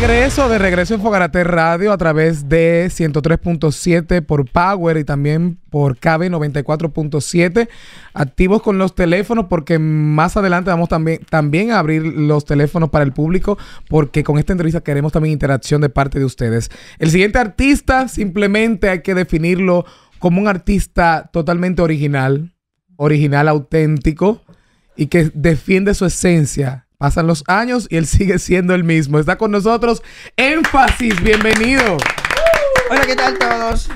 regreso, de regreso en Fogarate Radio a través de 103.7 por Power y también por KB 94.7. Activos con los teléfonos porque más adelante vamos también, también a abrir los teléfonos para el público porque con esta entrevista queremos también interacción de parte de ustedes. El siguiente artista simplemente hay que definirlo como un artista totalmente original, original, auténtico y que defiende su esencia Pasan los años y él sigue siendo el mismo. Está con nosotros Énfasis. Bienvenido. Hola, ¿qué tal todos?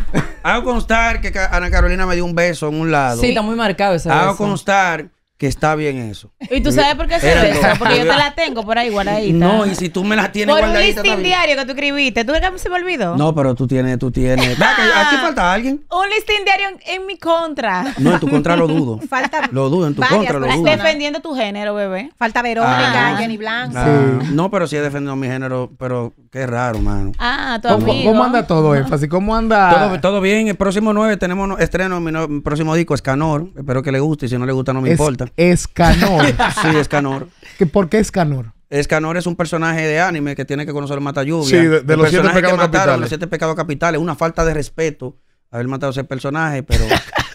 Hago constar que Ana Carolina me dio un beso en un lado. Sí, está muy marcado ese Hago constar que está bien eso. ¿Y tú sabes por qué se eso? Porque yo te la tengo por ahí guardadita. No, y si tú me la tienes por Por un listín diario que tú escribiste. ¿Tú ves que se me olvidó? No, pero tú tienes, tú tienes. que ah. aquí falta alguien. Un listín diario en, mi contra. No, en tu contra lo dudo. Falta Lo dudo, en tu contra lo dudo. defendiendo tu género, bebé. Falta Verónica, ah. Jenny Blanco. Ah. No, pero sí he defendido mi género, pero qué raro, mano. Ah, tu ¿Cómo, ¿Cómo anda todo, énfasis? ¿Cómo anda? Todo, todo, bien. El próximo 9 tenemos estreno, mi, próximo disco, Escanor. Espero que le guste y si no le gusta no me importa. Escanor. sí, Escanor. ¿Por qué Escanor? Escanor es un personaje de anime que tiene que conocer Mata Lluvia. Sí, de, los siete pecados capitales. Los siete pecados capitales. Una falta de respeto haber matado a ese personaje, pero...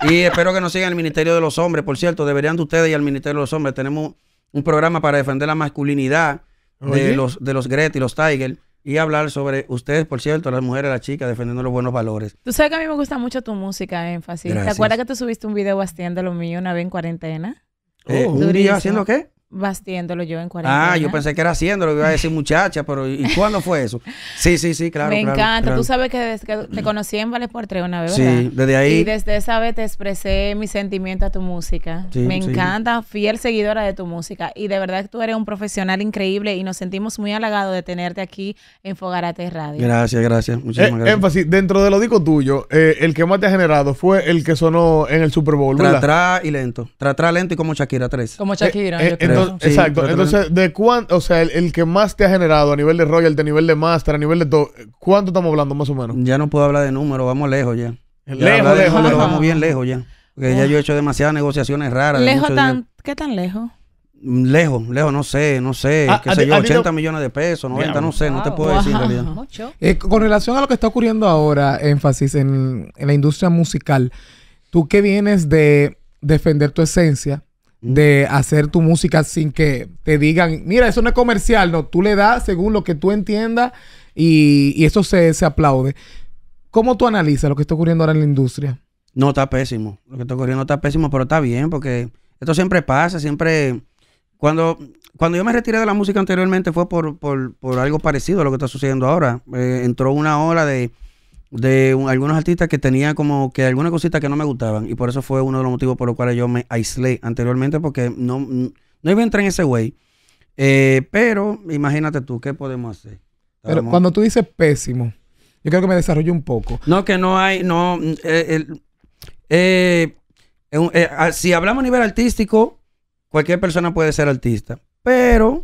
y espero que nos sigan el Ministerio de los Hombres. Por cierto, deberían de ustedes y al Ministerio de los Hombres. Tenemos un programa para defender la masculinidad de los, de los Gret y los Tiger y hablar sobre ustedes, por cierto, las mujeres, las chicas, defendiendo los buenos valores. Tú sabes que a mí me gusta mucho tu música, énfasis. ¿Te acuerdas que tú subiste un video de lo mío una vez en cuarentena? Eh, ¿Un día haciendo qué? bastiéndolo yo en cuarentena. Ah, yo pensé que era haciéndolo, iba a decir muchacha, pero ¿y cuándo fue eso? Sí, sí, sí, claro. Me encanta, tú sabes que desde que te conocí en Vale una vez, Sí, desde ahí. Y desde esa vez te expresé mi sentimiento a tu música. Sí, Me encanta, fiel seguidora de tu música y de verdad que tú eres un profesional increíble y nos sentimos muy halagados de tenerte aquí en Fogarate Radio. Gracias, gracias, eh, muchísimas gracias. Énfasis, dentro de lo disco tuyo, eh, el que más te ha generado fue el que sonó en el Super Bowl, ¿verdad? y lento. tras lento y como Shakira 3. Como Shakira, eh, exacto. Entonces, ¿de cuánto? O sea, el, que más te ha generado a nivel de royalty, a nivel de master, a nivel de todo, ¿cuánto estamos hablando más o menos? Ya no puedo hablar de números, vamos lejos ya. Lejos, vamos bien lejos ya. Porque ya yo he hecho demasiadas negociaciones raras. ¿Lejos qué tan lejos? Mm, lejos, lejos, no sé, no sé, ah, qué sé yo, 80 millones de pesos, 90, no sé, no te puedo decir en realidad. Eh, con relación a lo que está ocurriendo ahora, énfasis en, en la industria musical, tú que vienes de defender tu esencia, de hacer tu música sin que te digan, mira, eso no es comercial, no, tú le das según lo que tú entiendas y, y eso se, se, aplaude. ¿Cómo tú analizas lo que está ocurriendo ahora en la industria? No, está pésimo. Lo que está ocurriendo está pésimo, pero está bien, porque esto siempre pasa, siempre... Cuando, cuando yo me retiré de la música anteriormente fue por, algo parecido a lo que está sucediendo ahora. Eh, entró una ola de de algunos artistas que tenía como que algunas cositas que no me gustaban y por eso fue uno de los motivos por los cuales yo me aislé anteriormente porque no, no iba a entrar en ese güey. Eh, pero imagínate tú, ¿qué podemos hacer? Pero cuando tú dices pésimo, yo creo que me desarrollo un poco. No, que no hay, no, eh, eh, si hablamos a nivel artístico, cualquier persona puede ser artista, pero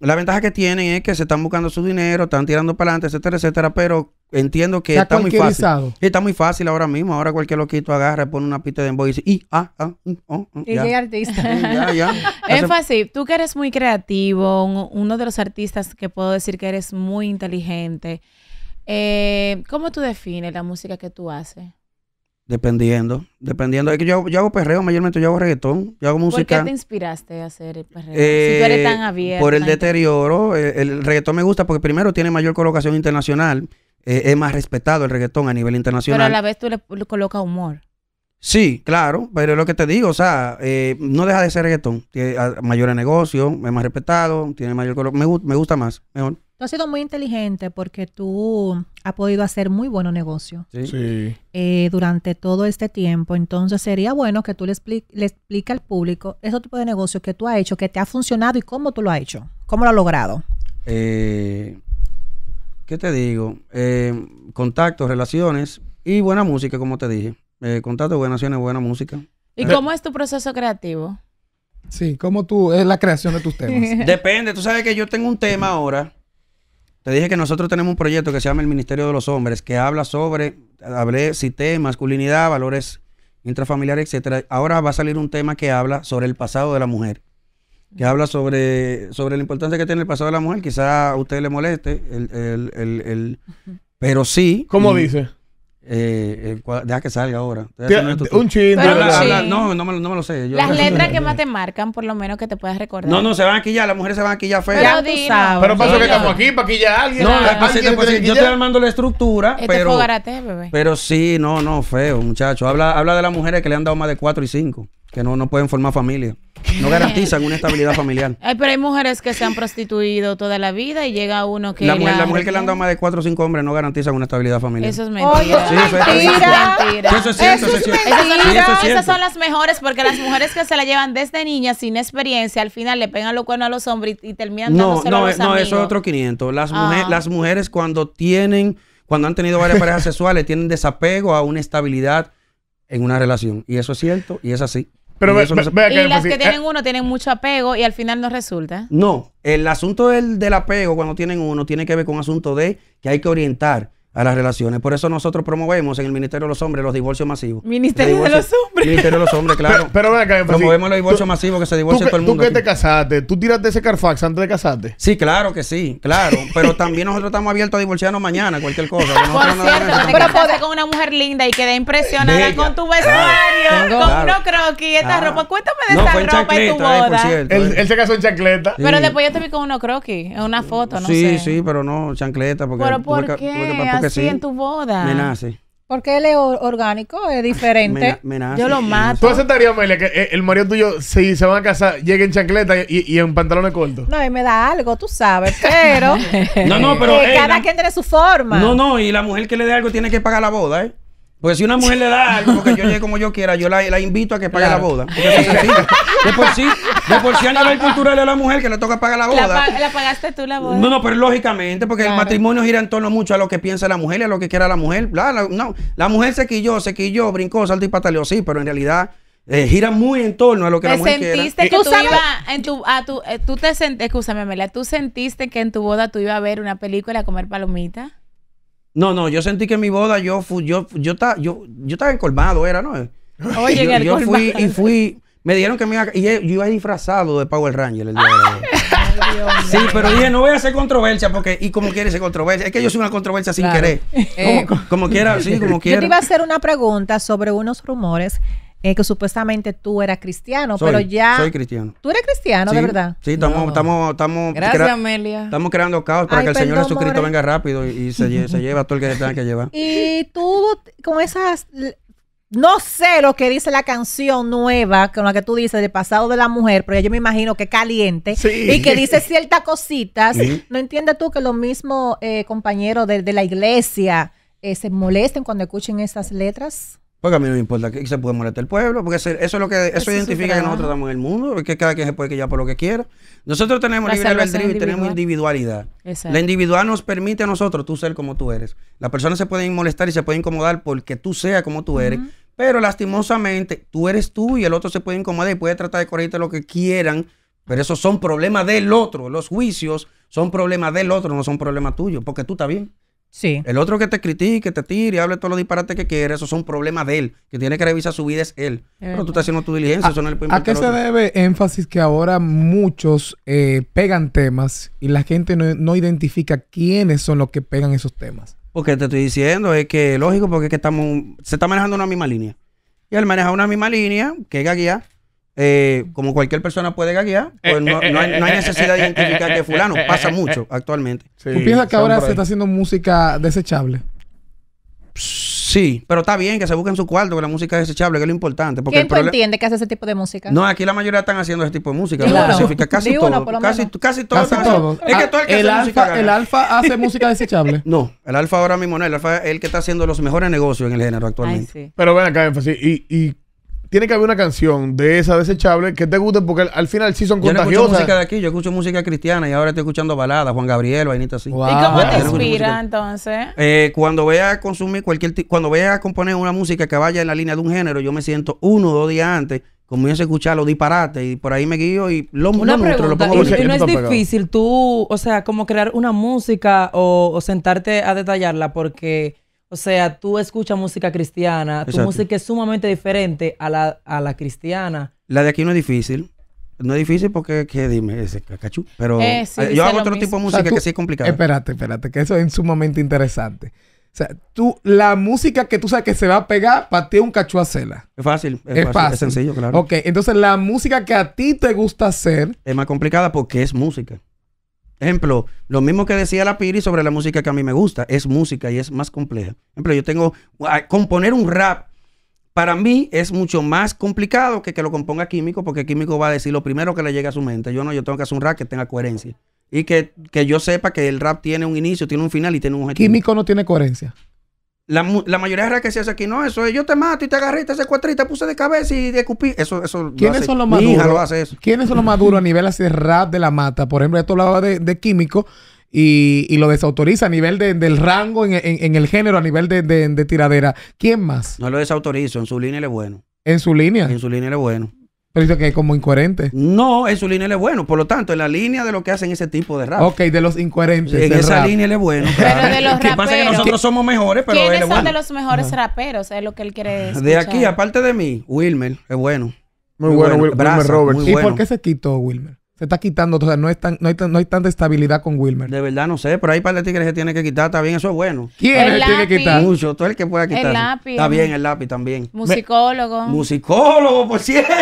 la ventaja que tienen es que se están buscando su dinero, están tirando para adelante, etcétera, etcétera, pero entiendo que está, muy fácil. Está muy fácil ahora mismo. Ahora cualquier loquito agarra, pone una pista de voice y dice, y, ah, ah, mm, oh, mm, y ya. artista. Énfasis, tú que eres muy creativo, uno de los artistas que puedo decir que eres muy inteligente. Eh, ¿Cómo tú defines la música que tú haces? Dependiendo, dependiendo. Es que yo, hago perreo, mayormente yo hago reggaetón, yo hago música. ¿Por qué te inspiraste a hacer el perreo? si tú eres eh, tan abierto. Por el deterioro. el, reggaetón me gusta porque primero tiene mayor colocación internacional. Eh, es más respetado el reggaetón a nivel internacional. Pero a la vez tú le, colocas humor. Sí, claro, pero es lo que te digo, o sea, eh, no deja de ser reggaetón. Tiene ah, mayor negocio, es más respetado, tiene mayor color. Me, gusta más, mejor. Tú has sido muy inteligente porque tú has podido hacer muy buenos negocios ¿Sí? Eh, durante todo este tiempo. Entonces sería bueno que tú le, le expliques al público ese tipo de negocios que tú has hecho, que te ha funcionado y cómo tú lo has hecho, cómo lo has logrado. Eh, ¿qué te digo? Eh, contactos, relaciones y buena música, como te dije. Eh, contactos, buenas relaciones, buena música. ¿Y cómo es tu proceso creativo? Sí, ¿cómo tú, es la creación de tus temas? Depende, tú sabes que yo tengo un tema ahora. Te dije que nosotros tenemos un proyecto que se llama el Ministerio de los Hombres, que habla sobre, hablé, sistema masculinidad, valores intrafamiliares, etcétera. Ahora va a salir un tema que habla sobre el pasado de la mujer que habla sobre, sobre la importancia que tiene el pasado de la mujer. Quizá a usted le moleste, el, el, el, el pero sí. ¿Cómo dice? Eh, deja que salga ahora. Un chin. No, no me, no me lo sé. las letras que más te marcan, por lo menos que te puedas recordar. No, no, se van a quillar. Las mujeres se van a quillar feo. Ya Pero pasa que estamos aquí para quillar ya alguien. No, yo estoy armando la estructura. Este pero, fogarate, bebé. pero sí, no, no, feo, muchacho. Habla, habla de las mujeres que le han dado más de 4 y 5 que no, no pueden formar familia. No garantizan una estabilidad familiar. Ay, pero hay mujeres que se han prostituido toda la vida y llega uno que. La mujer, que le han dado más de cuatro o cinco hombres no garantizan una estabilidad familiar. Eso es mentira. eso es mentira. Eso es cierto. Eso es cierto. Eso Esas, son, las mejores porque las mujeres que se la llevan desde niña sin experiencia al final le pegan los cuernos a los hombres y, terminan no, no, a los No, eso es otro 500. Las, ah. las mujeres cuando tienen, cuando han tenido varias parejas sexuales, tienen desapego a una estabilidad en una relación. Y eso es cierto y es así. Pero y las que tienen uno tienen mucho apego y al final no resulta. No, el asunto del, del apego cuando tienen uno tiene que ver con asunto de que hay que orientar a las relaciones. Por eso nosotros promovemos en el Ministerio de los Hombres los divorcios masivos. Ministerio de los Hombres. Ministerio de los Hombres, claro. Pero, pero acá, promovemos los divorcios masivos que se divorcie todo el mundo. ¿Tú que te casaste? ¿Tú tiraste ese Carfax antes de casarte? Sí, claro que sí, claro. Pero también nosotros estamos abiertos a divorciarnos mañana, cualquier cosa. Por cierto, no te casaste con una mujer linda y quedé impresionada con tu vestuario, con unos croquis, esta ropa. Cuéntame de esta ropa y tu eh, boda. Eh, cierto, él, él, se casó en chancleta. Pero después yo te vi con unos croquis, en una foto, no sí, sé. Sí, sí, pero no chancleta. Porque por qué? en tu boda. Me Porque él es orgánico, es diferente. Yo lo mato. ¿Tú aceptarías, Amelia, que eh, el marido tuyo, si se van a casar, llegue en chancleta y, en pantalones cortos? No, y me da algo, tú sabes, pero... no, no, pero... Eh, cada quien tiene su forma. No, no, y la mujer que le dé algo tiene que pagar la boda, ¿eh? Porque si una mujer le da algo, que yo llegue como yo quiera, yo la, la invito a que pague la boda. de por sí, de por sí a nivel cultural a la mujer que le toca pagar la boda. La, pagaste tú la boda. No, no, pero lógicamente, porque el matrimonio gira en torno mucho a lo que piensa la mujer y a lo que quiera la mujer. La, no, la mujer se quilló, se quilló, brincó, saltó y pataleó, sí, pero en realidad... Eh, gira muy en torno a lo que la mujer sentiste que tú, en tu, a tu, eh, tú te sentiste, escúchame, tú sentiste que en tu boda tú ibas a ver una película a comer palomitas? No, no, yo sentí que en mi boda yo fui, yo, yo estaba, yo, yo estaba encolmado, era, ¿no? Oye, yo, el yo fui y fui, me dijeron que me iba, y yo iba disfrazado de Power Ranger el día de hoy. Sí, pero dije, no voy a hacer controversia porque, y como quiere ser controversia, es que yo soy una controversia sin querer. Eh, como, como, quiera, sí, como quiera. Yo te iba a hacer una pregunta sobre unos rumores eh, que supuestamente tú eras cristiano, pero ya... Soy cristiano. ¿Tú eres cristiano, de verdad? Sí, estamos... estamos, estamos Gracias, Amelia. Estamos creando caos para que el Señor Jesucristo venga rápido y, se, lleva lleve todo el que tenga que llevar. Y tú, con esas... No sé lo que dice la canción nueva con la que tú dices de pasado de la mujer, pero yo me imagino que caliente y que dice ciertas cositas. ¿No entiendes tú que los mismos eh, compañeros de, la iglesia eh, se molesten cuando escuchen esas letras? Porque a mí no me importa que se puede molestar el pueblo, porque eso, es lo que eso, identifica que nosotros estamos en el mundo, que cada quien se puede ya por lo que quiera. Nosotros tenemos libre albedrío y tenemos individualidad. La individualidad nos permite a nosotros tú ser como tú eres. Las personas se pueden molestar y se pueden incomodar porque tú seas como tú eres, pero lastimosamente tú eres tú y el otro se puede incomodar y puede tratar de corregirte lo que quieran, pero esos son problemas del otro. Los juicios son problemas del otro, no son problemas tuyos, porque tú estás bien. Sí. El otro que te critique, te tire, hable todos los disparates que quiere, esos son problemas de él. Que tiene que revisar su vida es él. Pero tú estás haciendo tu diligencia, ah, eso no le puede ¿A qué se debe énfasis que ahora muchos eh, pegan temas y la gente no, identifica quiénes son los que pegan esos temas? Porque te estoy diciendo, es que lógico, porque es que estamos, se está manejando una misma línea. Y él manejar una misma línea, que guía eh, como cualquier persona puede gaguear, pues eh, eh, no, hay, necesidad de identificar que fulano pasa mucho actualmente. ¿Tú piensas que ahora se está haciendo música desechable? Sí, pero está bien que se busque en su cuarto que la música es desechable, que es lo importante. ¿Quién tú entiende que hace ese tipo de música? No, aquí la mayoría están haciendo ese tipo de música, casi todo. Casi, el ah, alfa, ¿El alfa hace música desechable? No, el alfa ahora mismo no. El alfa es el que está haciendo los mejores negocios en el género actualmente. sí. Pero ven acá, énfasis. y tiene que haber una canción de esa desechable que te guste porque al, final sí son contagiosas. Yo no escucho música de aquí, yo escucho música cristiana y ahora estoy escuchando baladas, Juan Gabriel, vainita así. ¿Y cómo te inspira entonces? Eh, cuando voy a consumir cualquier cuando voy componer una música que vaya en la línea de un género, yo me siento uno o dos días antes comienzo a escuchar los disparates y por ahí me guío y lo, muestro, lo pongo. Y, no es difícil tú, o sea, como crear una música o sentarte a detallarla porque o sea, tú escuchas música cristiana, tu música es sumamente diferente a la, cristiana. La de aquí no es difícil. No es difícil porque, ¿qué dime, ese cachú. Pero eh, eh, yo hago otro tipo de música que sí es complicada. Espérate, espérate, que eso es sumamente interesante. O sea, tú, la música que tú sabes que se va a pegar, para ti es un cachú hacerla. Es fácil, es, fácil, sencillo, claro. Ok, entonces la música que a ti te gusta hacer. Es más complicada porque es música. Ejemplo, lo mismo que decía la Piri sobre la música que a mí me gusta, es música y es más compleja. Ejemplo, yo tengo, componer un rap para mí es mucho más complicado que que lo componga Químico, porque Químico va a decir lo primero que le llega a su mente. Yo no, yo tengo que hacer un rap que tenga coherencia. Y que, que yo sepa que el rap tiene un inicio, tiene un final y tiene un objetivo. Químico no tiene coherencia. La, mayoría de las que se hace aquí, no, eso yo te mato y te agarré, te secuestré, te puse de cabeza y de cupí. Eso, eso. ¿Quiénes son los maduros? ¿Quiénes son los maduros a nivel así de rap de la mata? Por ejemplo, esto hablaba de, químico. Y, lo desautoriza a nivel del rango en, en, el género, a nivel de, de, tiradera. ¿Quién más? No lo desautorizo, en su línea él es bueno. ¿En su línea? En su línea él es bueno. Pero que es como incoherente. No, en su línea él es bueno. Por lo tanto, en la línea de lo que hacen ese tipo de rap. Ok, de los incoherentes. En esa línea él es bueno. Pero de los raperos. Lo que pasa es que nosotros somos mejores, pero ¿Quiénes él es son de los mejores raperos? Es lo que él quiere decir. De aquí, aparte de mí, Wilmer es bueno. Muy, bueno, Wilmer Wilmer Robert. ¿Y por qué se quitó Wilmer? se está quitando, o sea, no, no, hay, no hay tanta estabilidad con Wilmer. De verdad, no sé, pero hay para de tigres que tiene que quitar, está bien, eso es bueno. ¿Quién el tiene que quitar? Mucho, todo el que pueda quitar. El lápiz. Está bien, el lápiz también. Musicólogo. Musicólogo, por cierto.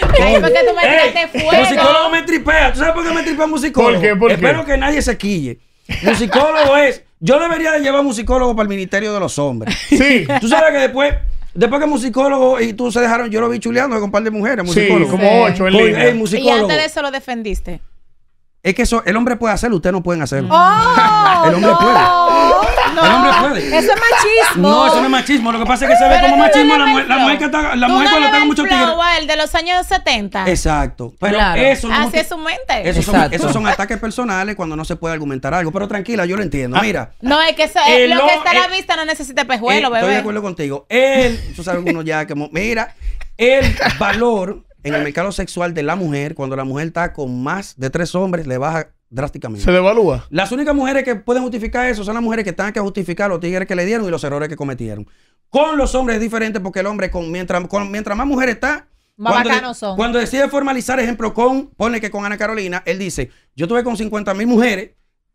¿por qué tú me tiraste fuego? Musicólogo me tripea. ¿Tú sabes por qué me tripea musicólogo? ¿Por qué? Espero que nadie se quille. Musicólogo es. Yo debería de llevar musicólogo para el Ministerio de los Hombres. Sí. Tú sabes que después Después que musicólogo y tú se dejaron, yo lo vi chuleando con un par de mujeres, musicólogo. Sí, como ocho en musicólogo. Y antes de eso lo defendiste. Es que eso, el hombre puede hacerlo, ustedes no pueden hacerlo. Oh, el hombre puede. el hombre puede. Eso es machismo. No, eso no es machismo. Lo que pasa es que se ve como machismo la, mujer, la mujer que está, la mujer cuando está muchos el de los años 70. Exacto. Pero eso. Así es su mente. Esos son, esos son, ataques personales cuando no se puede argumentar algo. Pero tranquila, yo lo entiendo. Ah. mira. No, es que eh, lo que está a la eh, vista no necesita eh, pejuelo, bebé. Estoy de acuerdo contigo. Él, tú sabes, uno ya que. Mira, el valor en el mercado sexual de la mujer, cuando la mujer está con más de tres hombres, le baja drásticamente. Se devalúa. Las únicas mujeres que pueden justificar eso son las mujeres que están que justificar los tigres que le dieron y los errores que cometieron. Con los hombres es diferente porque el hombre, mientras, mientras más mujeres está, más cuando, bacanos son. Cuando decide formalizar, ejemplo, con, pone que con Ana Carolina, él dice, yo tuve con 50 mil mujeres,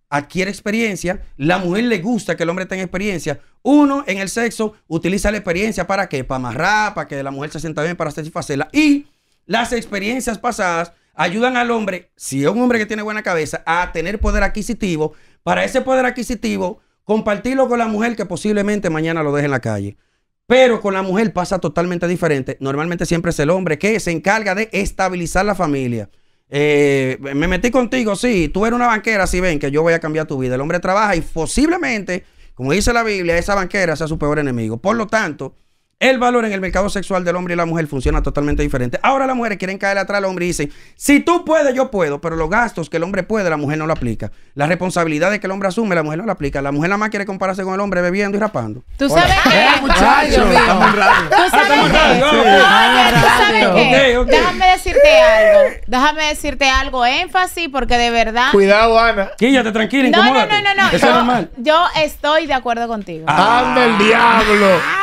adquiere experiencia, la mujer le gusta que el hombre tenga experiencia. Uno, en el sexo, utiliza la experiencia para qué? Para amarrar, para que la mujer se sienta bien, para satisfacerla. Y las experiencias pasadas ayudan al hombre, si es un hombre que tiene buena cabeza, a tener poder adquisitivo. Para ese poder adquisitivo, compartirlo con la mujer que posiblemente mañana lo deje en la calle. Pero con la mujer pasa totalmente diferente. Normalmente siempre es el hombre que se encarga de estabilizar la familia. Eh, me metí contigo, sí, tú eres una banquera, si ven que yo voy a cambiar tu vida. El hombre trabaja y posiblemente, como dice la Biblia, esa banquera sea su peor enemigo. Por lo tanto, el valor en el mercado sexual del hombre y la mujer funciona totalmente diferente. Ahora las mujeres quieren caer atrás al hombre y dicen, si tú puedes, yo puedo, pero los gastos que el hombre puede, la mujer no lo aplica. Las responsabilidades que el hombre asume, la mujer no la aplica. La mujer nada más quiere compararse con el hombre bebiendo y rapando. ¿Tú sabes qué? Muchachos, ah, ah, Déjame decirte algo. Déjame decirte algo. Énfasis, porque de verdad... Cuidado, Ana. Quíllate, tranquila, no, no, no, no, no. yo, estoy de acuerdo contigo. ¡Anda el diablo! Ah,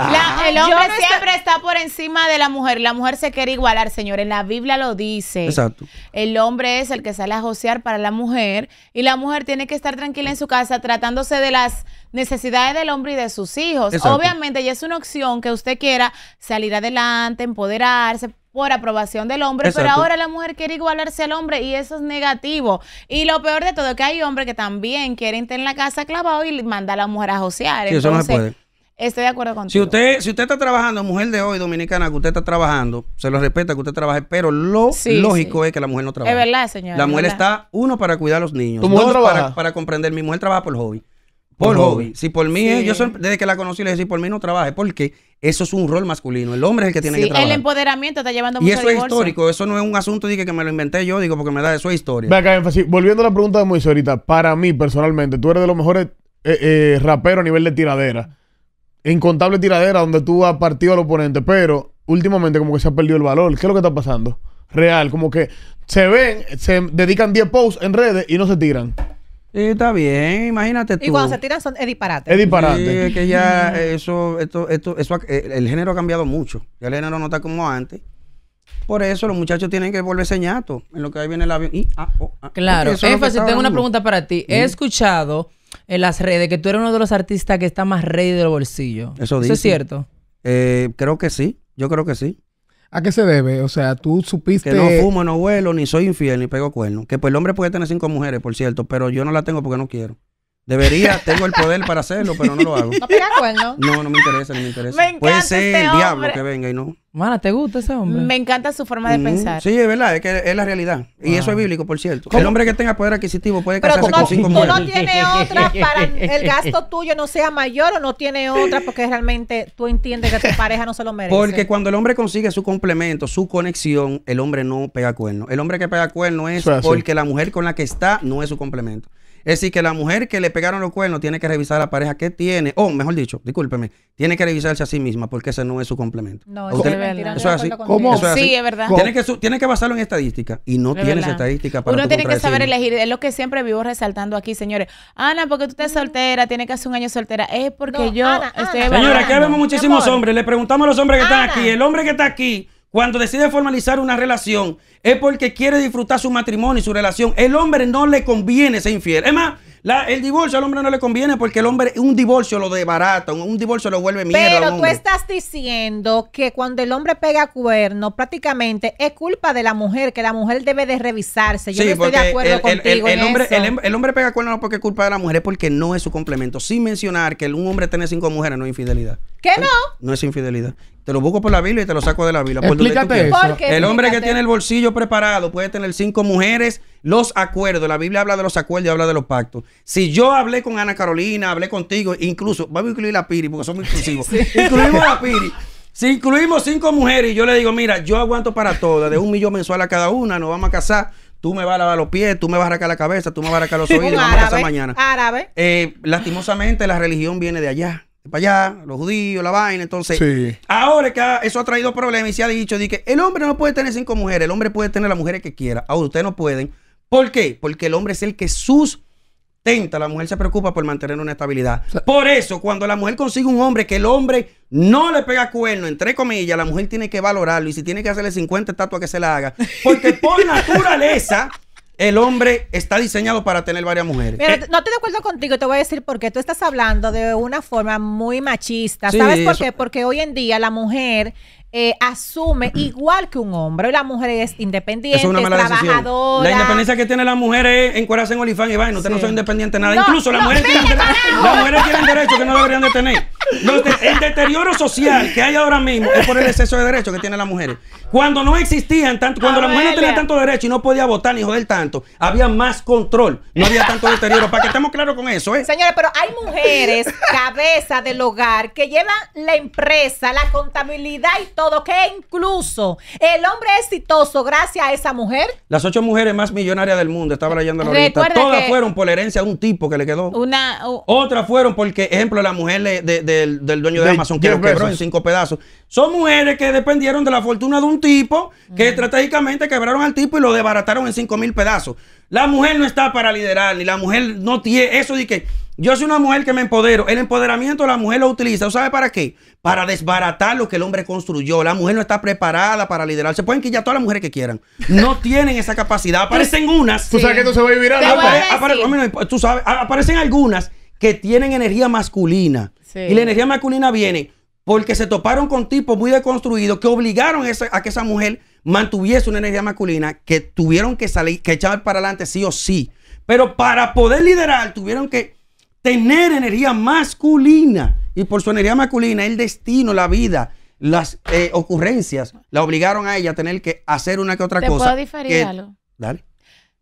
el hombre siempre está... por encima de la mujer. La mujer se quiere igualar, señores. La Biblia lo dice. Exacto. El hombre es el que sale a josear para la mujer y la mujer tiene que estar tranquila en su casa tratándose de las necesidades del hombre y de sus hijos. Obviamente ya es una opción que usted quiera salir adelante, empoderarse, por aprobación del hombre, pero ahora la mujer quiere igualarse al hombre y eso es negativo. Y lo peor de todo es que hay hombres que también quieren tener la casa clavado y mandar a la mujer a josear. eso Estoy de acuerdo contigo. Si usted, si usted está trabajando, mujer de hoy, dominicana, que usted está trabajando, se lo respeta que usted trabaje, pero lo lógico es que la mujer no trabaje. Es verdad, señora. La mujer está, uno, para cuidar a los niños. ¿Tu mujer trabaja? Para, comprender. Mi mujer trabaja por hobby. Por, hobby. Si por mí, yo desde que la conocí le dije, si por mí no trabaje, porque eso es un rol masculino. El hombre es el que tiene que trabajar. El empoderamiento está llevando mucho Y eso es histórico. Eso no es un asunto que, me lo inventé yo, digo, porque me da eso es historia. Venga, Volviendo a la pregunta de Moisés ahorita, para mí personalmente, tú eres de los mejores eh, eh, raperos a nivel de tiradera. Incontable tiradera donde tú has partido al oponente, pero últimamente como que se ha perdido el valor. ¿Qué es lo que está pasando? Real, como que se ven, se dedican 10 posts en redes y no se tiran. Y está bien, imagínate tú. Y cuando se tiran son es disparate. Es disparate. que ya mm. eso, esto, esto, el género ha cambiado mucho. Ya el género no está como antes. Por eso los muchachos tienen que volverse ñatos. En lo que ahí viene el avión. Y, ah, oh, ah, Claro. tengo una pregunta para ti. He escuchado en las redes que tú eres uno de los artistas que está más rey del bolsillo. Eso, ¿Eso es cierto? Eh, creo que sí. Yo creo que sí. ¿A qué se debe? O sea, tú supiste... Que no fumo, no vuelo, ni soy infiel, ni pego cuernos Que pues el hombre puede tener cinco mujeres, por cierto, pero yo no la tengo porque no quiero. Debería, tengo el poder para hacerlo, pero no lo hago. No pega cuerno. No, no me interesa, no me interesa. Me encanta Puede ser este el diablo que venga y no. ¿te gusta ese hombre? Me encanta su forma de pensar. Sí, es verdad, es que es la realidad. Y eso es bíblico, por cierto. El hombre que tenga poder adquisitivo puede Pero con cinco mujeres. Tú no tienes otra para el gasto tuyo no sea mayor o no tiene otra porque realmente tú entiendes que tu pareja no se lo merece. Porque cuando el hombre consigue su complemento, su conexión, el hombre no pega cuerno. El hombre que pega cuerno es porque la mujer con la que está no es su complemento. Es decir, que la mujer que le pegaron los cuernos tiene que revisar a la pareja que tiene, o mejor dicho, discúlpeme, tiene que revisarse a sí misma porque ese no es su complemento. No, eso, es así. ¿Cómo? Sí, es verdad. Tiene que, tiene que basarlo en estadística y no tienes estadística para Uno tiene que saber elegir, es lo que siempre vivo resaltando aquí, señores. Ana, porque tú estás soltera, tiene que hacer un año soltera, es porque yo estoy Señora, aquí vemos muchísimos hombres, le preguntamos a los hombres que están aquí, el hombre que está aquí cuando decide formalizar una relación, es porque quiere disfrutar su matrimonio y su relación. El hombre no le conviene ser infiel. Es más, el divorcio al hombre no le conviene porque el hombre, un divorcio lo desbarata, un, divorcio lo vuelve mierda. Pero tú estás diciendo que cuando el hombre pega cuerno, prácticamente es culpa de la mujer, que la mujer debe de revisarse. Yo no estoy de acuerdo el, contigo. El, hombre, el, hombre, pega cuerno no porque es culpa de la mujer, es porque no es su complemento. Sin mencionar que un hombre tener cinco mujeres no es infidelidad. ¿Qué no? No es infidelidad. Te lo busco por la Biblia y te lo saco de la Biblia. Explícate eso. el hombre que tiene el bolsillo preparado puede tener cinco mujeres. Los acuerdos. La Biblia habla de los acuerdos y habla de los pactos. Si yo hablé con Ana Carolina, hablé contigo, incluso, vamos a incluir la Piri porque somos inclusivos. Incluimos a Piri. Si incluimos cinco mujeres y yo le digo, mira, yo aguanto para todas, de un millón mensual a cada una, nos vamos a casar tú me vas a lavar los pies, tú me vas a arrancar la cabeza, tú me vas a arrancar los oídos, vamos a casar mañana. Eh, lastimosamente, la religión viene de allá para allá, los judíos, la vaina. Entonces, sí. ahora que eso ha traído problemas y se ha dicho que el hombre no puede tener cinco mujeres, el hombre puede tener las mujeres que quiera. Ahora ustedes no pueden. ¿Por qué? Porque el hombre es el que sustenta, la mujer se preocupa por mantener una estabilidad. por eso, cuando la mujer consigue un hombre que el hombre no le pega cuerno, entre comillas, la mujer tiene que valorarlo y si tiene que hacerle 50 estatuas que se la haga. Porque por naturaleza el hombre está diseñado para tener varias mujeres. Mira, eh, no estoy de acuerdo contigo, te voy a decir por qué. Tú estás hablando de una forma muy machista. ¿Sabes por qué? Porque hoy en día la mujer eh, asume igual que un hombre. La mujer es independiente, es trabajadora. La independencia que tiene la mujer es corazón en Olifán y vaina. Usted no son independiente nada. Incluso las mujeres tienen, la derechos que no deberían de tener. el deterioro social que hay ahora mismo es por el exceso de derechos que tienen las mujeres. Cuando no existían tanto, cuando las mujeres no tenían tanto derecho y no podía votar ni joder tanto, había más control, no había tanto deterioro. Para que estemos claros con eso, ¿eh? Señores, pero hay mujeres, cabeza del hogar, que llevan la empresa, la contabilidad y todo, que incluso el hombre exitoso gracias a esa mujer. Las ocho mujeres más millonarias del mundo, estaba leyendo la Todas fueron por la herencia de un tipo que le quedó. Una, Otras fueron porque, ejemplo, la mujer del, dueño de, Amazon que lo quebró en cinco pedazos. Son mujeres que dependieron de la fortuna de un tipo que estratégicamente quebraron al tipo y lo desbarataron en cinco mil pedazos. La mujer no está para liderar, ni la mujer no tiene eso de que yo soy una mujer que me empodero. El empoderamiento la mujer lo utiliza. ¿Sabe para qué? Para desbaratar lo que el hombre construyó. La mujer no está preparada para liderar. Se pueden quillar todas las mujeres que quieran. No tienen esa capacidad. Aparecen unas. Tú sabes que tú se va a vivir a la Tú aparecen algunas que tienen energía masculina. Y la energía masculina viene porque se toparon con tipos muy deconstruidos que obligaron a que esa mujer mantuviese una energía masculina que tuvieron que salir, que echar para adelante sí o sí. Pero para poder liderar tuvieron que tener energía masculina. Y por su energía masculina, el destino, la vida, las eh, ocurrencias, la obligaron a ella a tener que hacer una que otra cosa. ¿Puedo diferir Dale.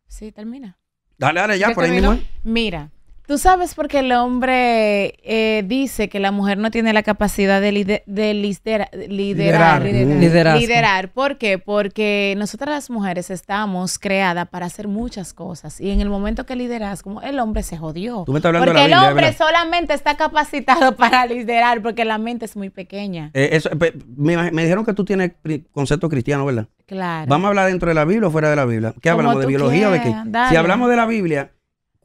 Sí, termina. Dale, dale, ya, por ahí mismo. Mira, Tú sabes por qué el hombre eh, dice que la mujer no tiene la capacidad de, liderar. Liderar. ¿Por qué? Porque nosotras las mujeres estamos creadas para hacer muchas cosas. Y en el momento que lideras, como el hombre se jodió. porque el hombre solamente está capacitado para liderar porque la mente es muy pequeña. Eh, eh, me, dijeron que tú tienes concepto cristiano, ¿verdad? Claro. ¿Vamos a hablar dentro de la Biblia o fuera de la Biblia? ¿Qué hablamos? ¿De biología o de qué? Si hablamos de la Biblia,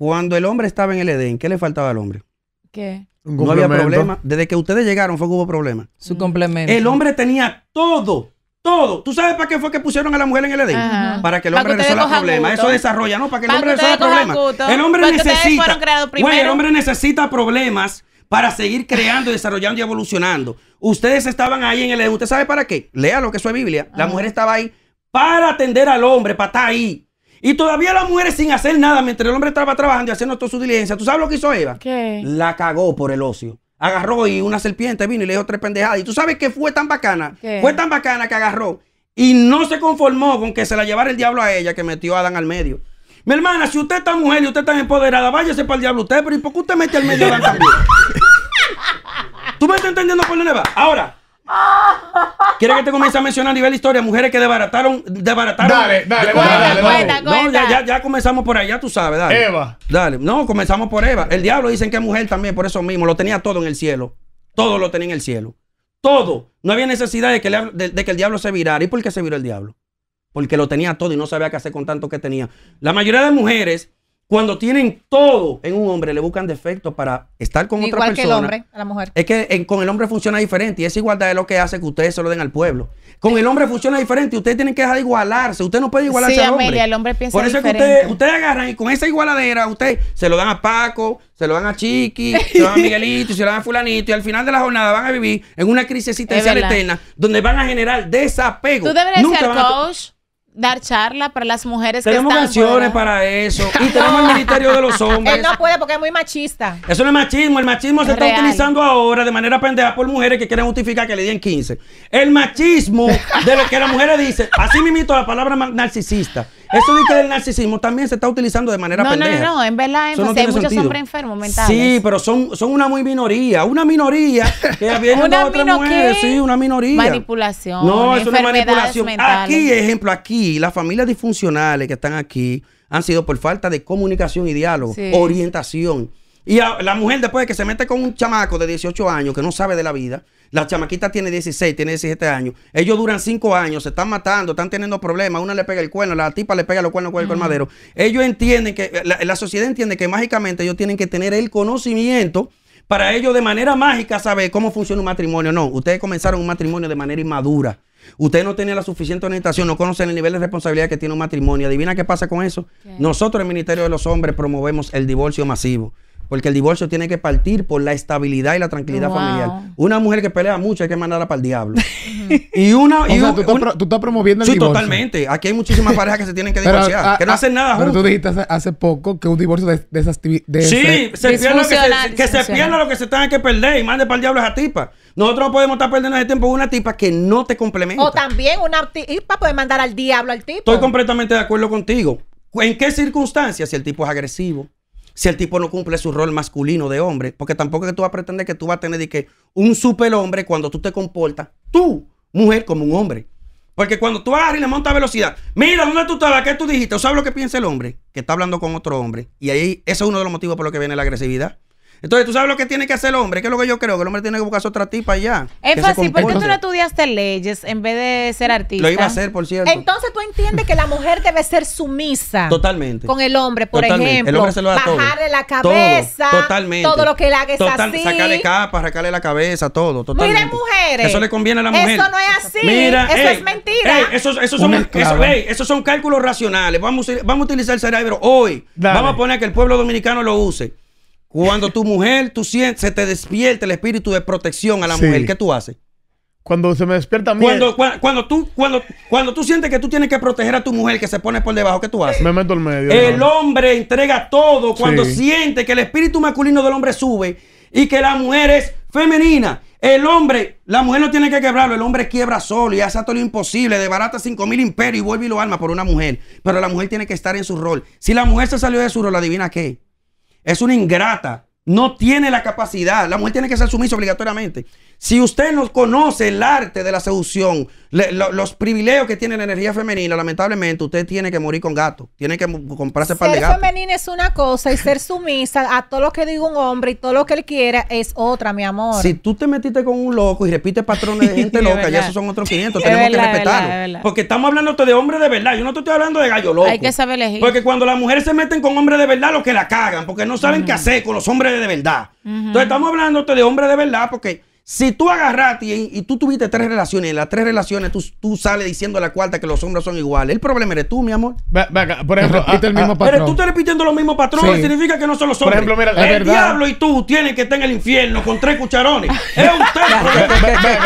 cuando el hombre estaba en el Edén, ¿qué le faltaba al hombre? ¿Qué? no había problema. Desde que ustedes llegaron fue que hubo problema. Su complemento. El hombre tenía todo. Todo. ¿Tú sabes para qué fue que pusieron a la mujer en el Edén? Para que el hombre resuelva problemas. Eso desarrolla, ¿no? Para que el hombre resuelva problemas. El hombre necesita. el hombre necesita problemas para seguir creando, desarrollando y evolucionando. Ustedes estaban ahí en el Edén. ¿Usted sabe para qué? Lea lo que es Biblia. La mujer estaba ahí para atender al hombre, para estar ahí. Y todavía la mujeres sin hacer nada, mientras el hombre estaba trabajando y haciendo toda su diligencia. ¿Tú sabes lo que hizo Eva? ¿Qué? La cagó por el ocio. Agarró y una serpiente vino y le dijo tres pendejadas. Y tú sabes qué fue tan bacana. Fue tan bacana que agarró. Y no se conformó con que se la llevara el diablo a ella, que metió a Adán al medio. Mi hermana, si usted está mujer y usted está empoderada, váyase para el diablo usted, pero ¿y por qué usted mete al medio a Adán ¿Tú me estás entendiendo por dónde va? Ahora, ¿Quieres que te comience a mencionar a nivel historia mujeres que desbarataron? debarataron. dale, dale, dale, cuenta, dale. No, ya, comenzamos por ahí, ya tú sabes, dale. Eva. Dale, no, comenzamos por Eva. El diablo dicen que es mujer también, por eso mismo. Lo tenía todo en el cielo. Todo lo tenía en el cielo. Todo. No había necesidad de de que el diablo se virara. ¿Y por qué se viró el diablo? Porque lo tenía todo y no sabía qué hacer con tanto que tenía. La mayoría de mujeres cuando tienen todo en un hombre, le buscan defectos para estar con otra persona. Igual que el hombre, a la mujer. Es que eh, con el hombre funciona diferente y esa igualdad es lo que hace que ustedes se lo den al pueblo. Con el hombre funciona diferente y ustedes tienen que dejar de igualarse. Usted no puede igualarse sí, al hombre. el hombre piensa Por eso es que ustedes, agarran y con esa igualadera, ustedes se lo dan a Paco, se lo dan a Chiqui, se lo dan a Miguelito, se lo dan a Fulanito y al final de la jornada van a vivir en una crisis existencial eterna donde van a generar desapego. Tú deberías ser coach dar charla para las mujeres tenemos que están canciones para eso y tenemos el ministerio de los hombres él no puede porque es muy machista eso no es machismo el machismo se está utilizando ahora de manera pendeja por mujeres que quieren justificar que le den 15 el machismo de lo que las mujeres dicen así mismo la palabra narcisista eso dice del narcisismo también se está utilizando de manera no, pendeja. No, no, no, en verdad hay muchos hombres enfermos mentales. Sí, pero son, son una muy minoría, una minoría que viene una otra sí, una minoría. Manipulación. No, eso no es manipulación. Mentales. Aquí, ejemplo, aquí, las familias disfuncionales que están aquí han sido por falta de comunicación y diálogo, orientación. Y la mujer, después de que se mete con un chamaco de 18 años que no sabe de la vida, la chamaquita tiene 16, tiene 17 años. Ellos duran 5 años, se están matando, están teniendo problemas. Una le pega el cuerno, la tipa le pega los cuernos con el madero Ellos entienden que, la, sociedad entiende que mágicamente ellos tienen que tener el conocimiento para ellos de manera mágica saber cómo funciona un matrimonio. No, ustedes comenzaron un matrimonio de manera inmadura. Ustedes no tienen la suficiente orientación, no conocen el nivel de responsabilidad que tiene un matrimonio. Adivina qué pasa con eso. Nosotros, el Ministerio de los Hombres, promovemos el divorcio masivo porque el divorcio tiene que partir por la estabilidad y la tranquilidad familiar. Una mujer que pelea mucho hay que mandarla para el diablo. y una. tú, estás, promoviendo el divorcio. Sí, totalmente. Aquí hay muchísimas parejas que se tienen que divorciar, ah, que no ah, hacen nada. Pero tú dijiste hace, poco que un divorcio de, esas. sí, se lo que, se, que pierda lo que se tenga que perder y mande para el diablo a esa tipa. Nosotros no podemos estar perdiendo ese tiempo con una tipa que no te complementa. O también una tipa puede mandar al diablo al tipo. Estoy completamente de acuerdo contigo. ¿En qué circunstancias? Si el tipo es agresivo, si el tipo no cumple su rol masculino de hombre, porque tampoco es que tú vas a pretender que tú vas a tener que un super hombre cuando tú te comportas, tú, mujer, como un hombre. Porque cuando tú agarras y le montas velocidad, mira, ¿dónde tú estabas? ¿Qué tú dijiste? ¿O ¿Sabes lo que piensa el hombre? Que está hablando con otro hombre. Y ahí, ese es uno de los motivos por los que viene la agresividad. Entonces, ¿tú sabes lo que tiene que hacer el hombre? ¿Qué es lo que yo creo? Que el hombre tiene que buscarse otra tipa allá. Es fácil, ¿por qué tú no estudiaste leyes en vez de ser artista? Lo iba a hacer, por cierto. Entonces, ¿tú entiendes que la mujer debe ser sumisa? Totalmente. Con el hombre, por ejemplo. El hombre se lo da bajarle la cabeza. Todo. Totalmente. Todo lo que le haga es Total, así. Sacarle capa, sacarle la cabeza, todo. Totalmente. Miren, mujeres. Eso le conviene a la mujer. Eso no es así. Mira, eso es mentira. eso, eso son, cálculos racionales. Vamos, vamos a utilizar el cerebro hoy. Vamos a poner que el pueblo dominicano lo use. Cuando tu mujer, tú sientes, se te despierta el espíritu de protección a la mujer, ¿qué tú haces? Cuando se me despierta a mí... cuando, tú, cuando, tú sientes que tú tienes que proteger a tu mujer que se pone por debajo, ¿qué tú haces? Me meto al medio. El hombre entrega todo cuando siente que el espíritu masculino del hombre sube y que la mujer es femenina. El hombre, la mujer no tiene que quebrarlo, el hombre quiebra solo y hace todo lo imposible, desbarata 5 mil imperios y vuelve y lo arma por una mujer. Pero la mujer tiene que estar en su rol. Si la mujer se salió de su rol, adivina qué. Es una ingrata no tiene la capacidad. La mujer tiene que ser sumisa obligatoriamente. Si usted no conoce el arte de la seducción, los privilegios que tiene la energía femenina, lamentablemente usted tiene que morir con gato. Tiene que comprarse para de gato. Ser femenina es una cosa y ser sumisa a todo lo que diga un hombre y todo lo que él quiera es otra, mi amor. Si tú te metiste con un loco y repites patrones de gente loca, ya esos son otros 500. Tenemos que respetarlo. Porque estamos hablando de hombres de verdad. Yo no te estoy hablando de gallo loco. Hay que saber elegir. Porque cuando las mujeres se meten con hombres de verdad, los que la cagan, porque no saben qué hacer con los hombres de verdad. Entonces estamos hablando de hombre de verdad porque si tú agarraste y, tú tuviste tres relaciones y en las tres relaciones tú, sales diciendo a la cuarta que los hombres son iguales, el problema eres tú, mi amor. por ejemplo, repite el mismo ah, ah, patrón. Pero tú estás repitiendo los mismos patrones, significa que no son los hombres. Por ejemplo, mira, el verdad. diablo y tú tienen que estar en el infierno con tres cucharones. es usted.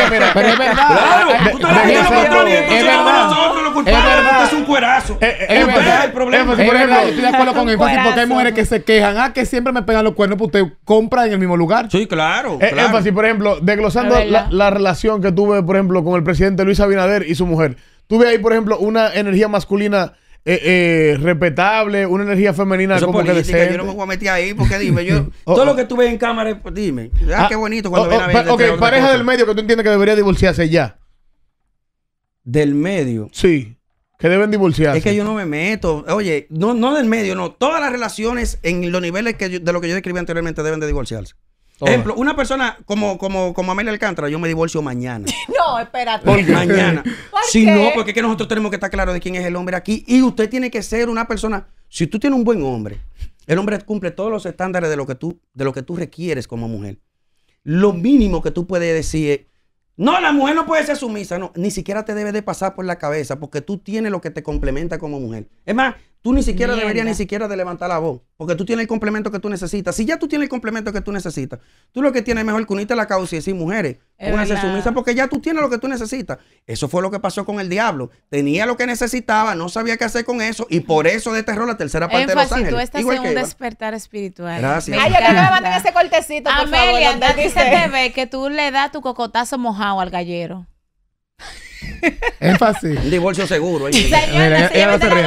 pero es verdad. Claro, tú estás repitiendo los patrones y entonces nosotros los culpables es un cuerazo. Es usted el problema. Por ejemplo, estoy de acuerdo con énfasis porque hay mujeres que se quejan, ah, que siempre me pegan los cuernos, Porque usted compra en el mismo lugar. Sí, claro. Eh, por ejemplo, de desglosando la, relación que tuve, por ejemplo, con el presidente Luis Abinader y su mujer, tuve ahí, por ejemplo, una energía masculina eh, eh, respetable, una energía femenina como que Yo no me voy a meter ahí porque dime, yo oh, todo oh. lo que tú en cámara, pues, dime. Ah, qué bonito cuando ah, oh, a ver. Ok, este pareja del medio que tú entiendes que debería divorciarse ya. Del medio. Sí. Que deben divorciarse. Es que yo no me meto. Oye, no, no del medio, no. Todas las relaciones en los niveles que de lo que yo describí anteriormente deben de divorciarse. Por Ejemplo, una persona como, como, como Amelia Alcántara, yo me divorcio mañana. no, espérate. ¿Por mañana. si no, porque es que nosotros tenemos que estar claros de quién es el hombre aquí. Y usted tiene que ser una persona. Si tú tienes un buen hombre, el hombre cumple todos los estándares de lo que tú, de lo que tú requieres como mujer. Lo mínimo que tú puedes decir es. No, la mujer no puede ser sumisa, no. Ni siquiera te debe de pasar por la cabeza porque tú tienes lo que te complementa como mujer. Es más, Tú ni siquiera deberías ni siquiera de levantar la voz, porque tú tienes el complemento que tú necesitas. Si ya tú tienes el complemento que tú necesitas, tú lo que tienes es mejor que unirte a la causa y decir, mujeres, una sumisa porque ya tú tienes lo que tú necesitas. Eso fue lo que pasó con el diablo. Tenía lo que necesitaba, no sabía qué hacer con eso y por eso desterró la tercera parte de Los Ángeles. tú estás en un despertar espiritual. Gracias. Ay, yo que me ese cortecito, por Amelia, Amelia, dice TV que tú le das tu cocotazo mojado al gallero. Es fácil. Un divorcio seguro. Señora, si la galleta es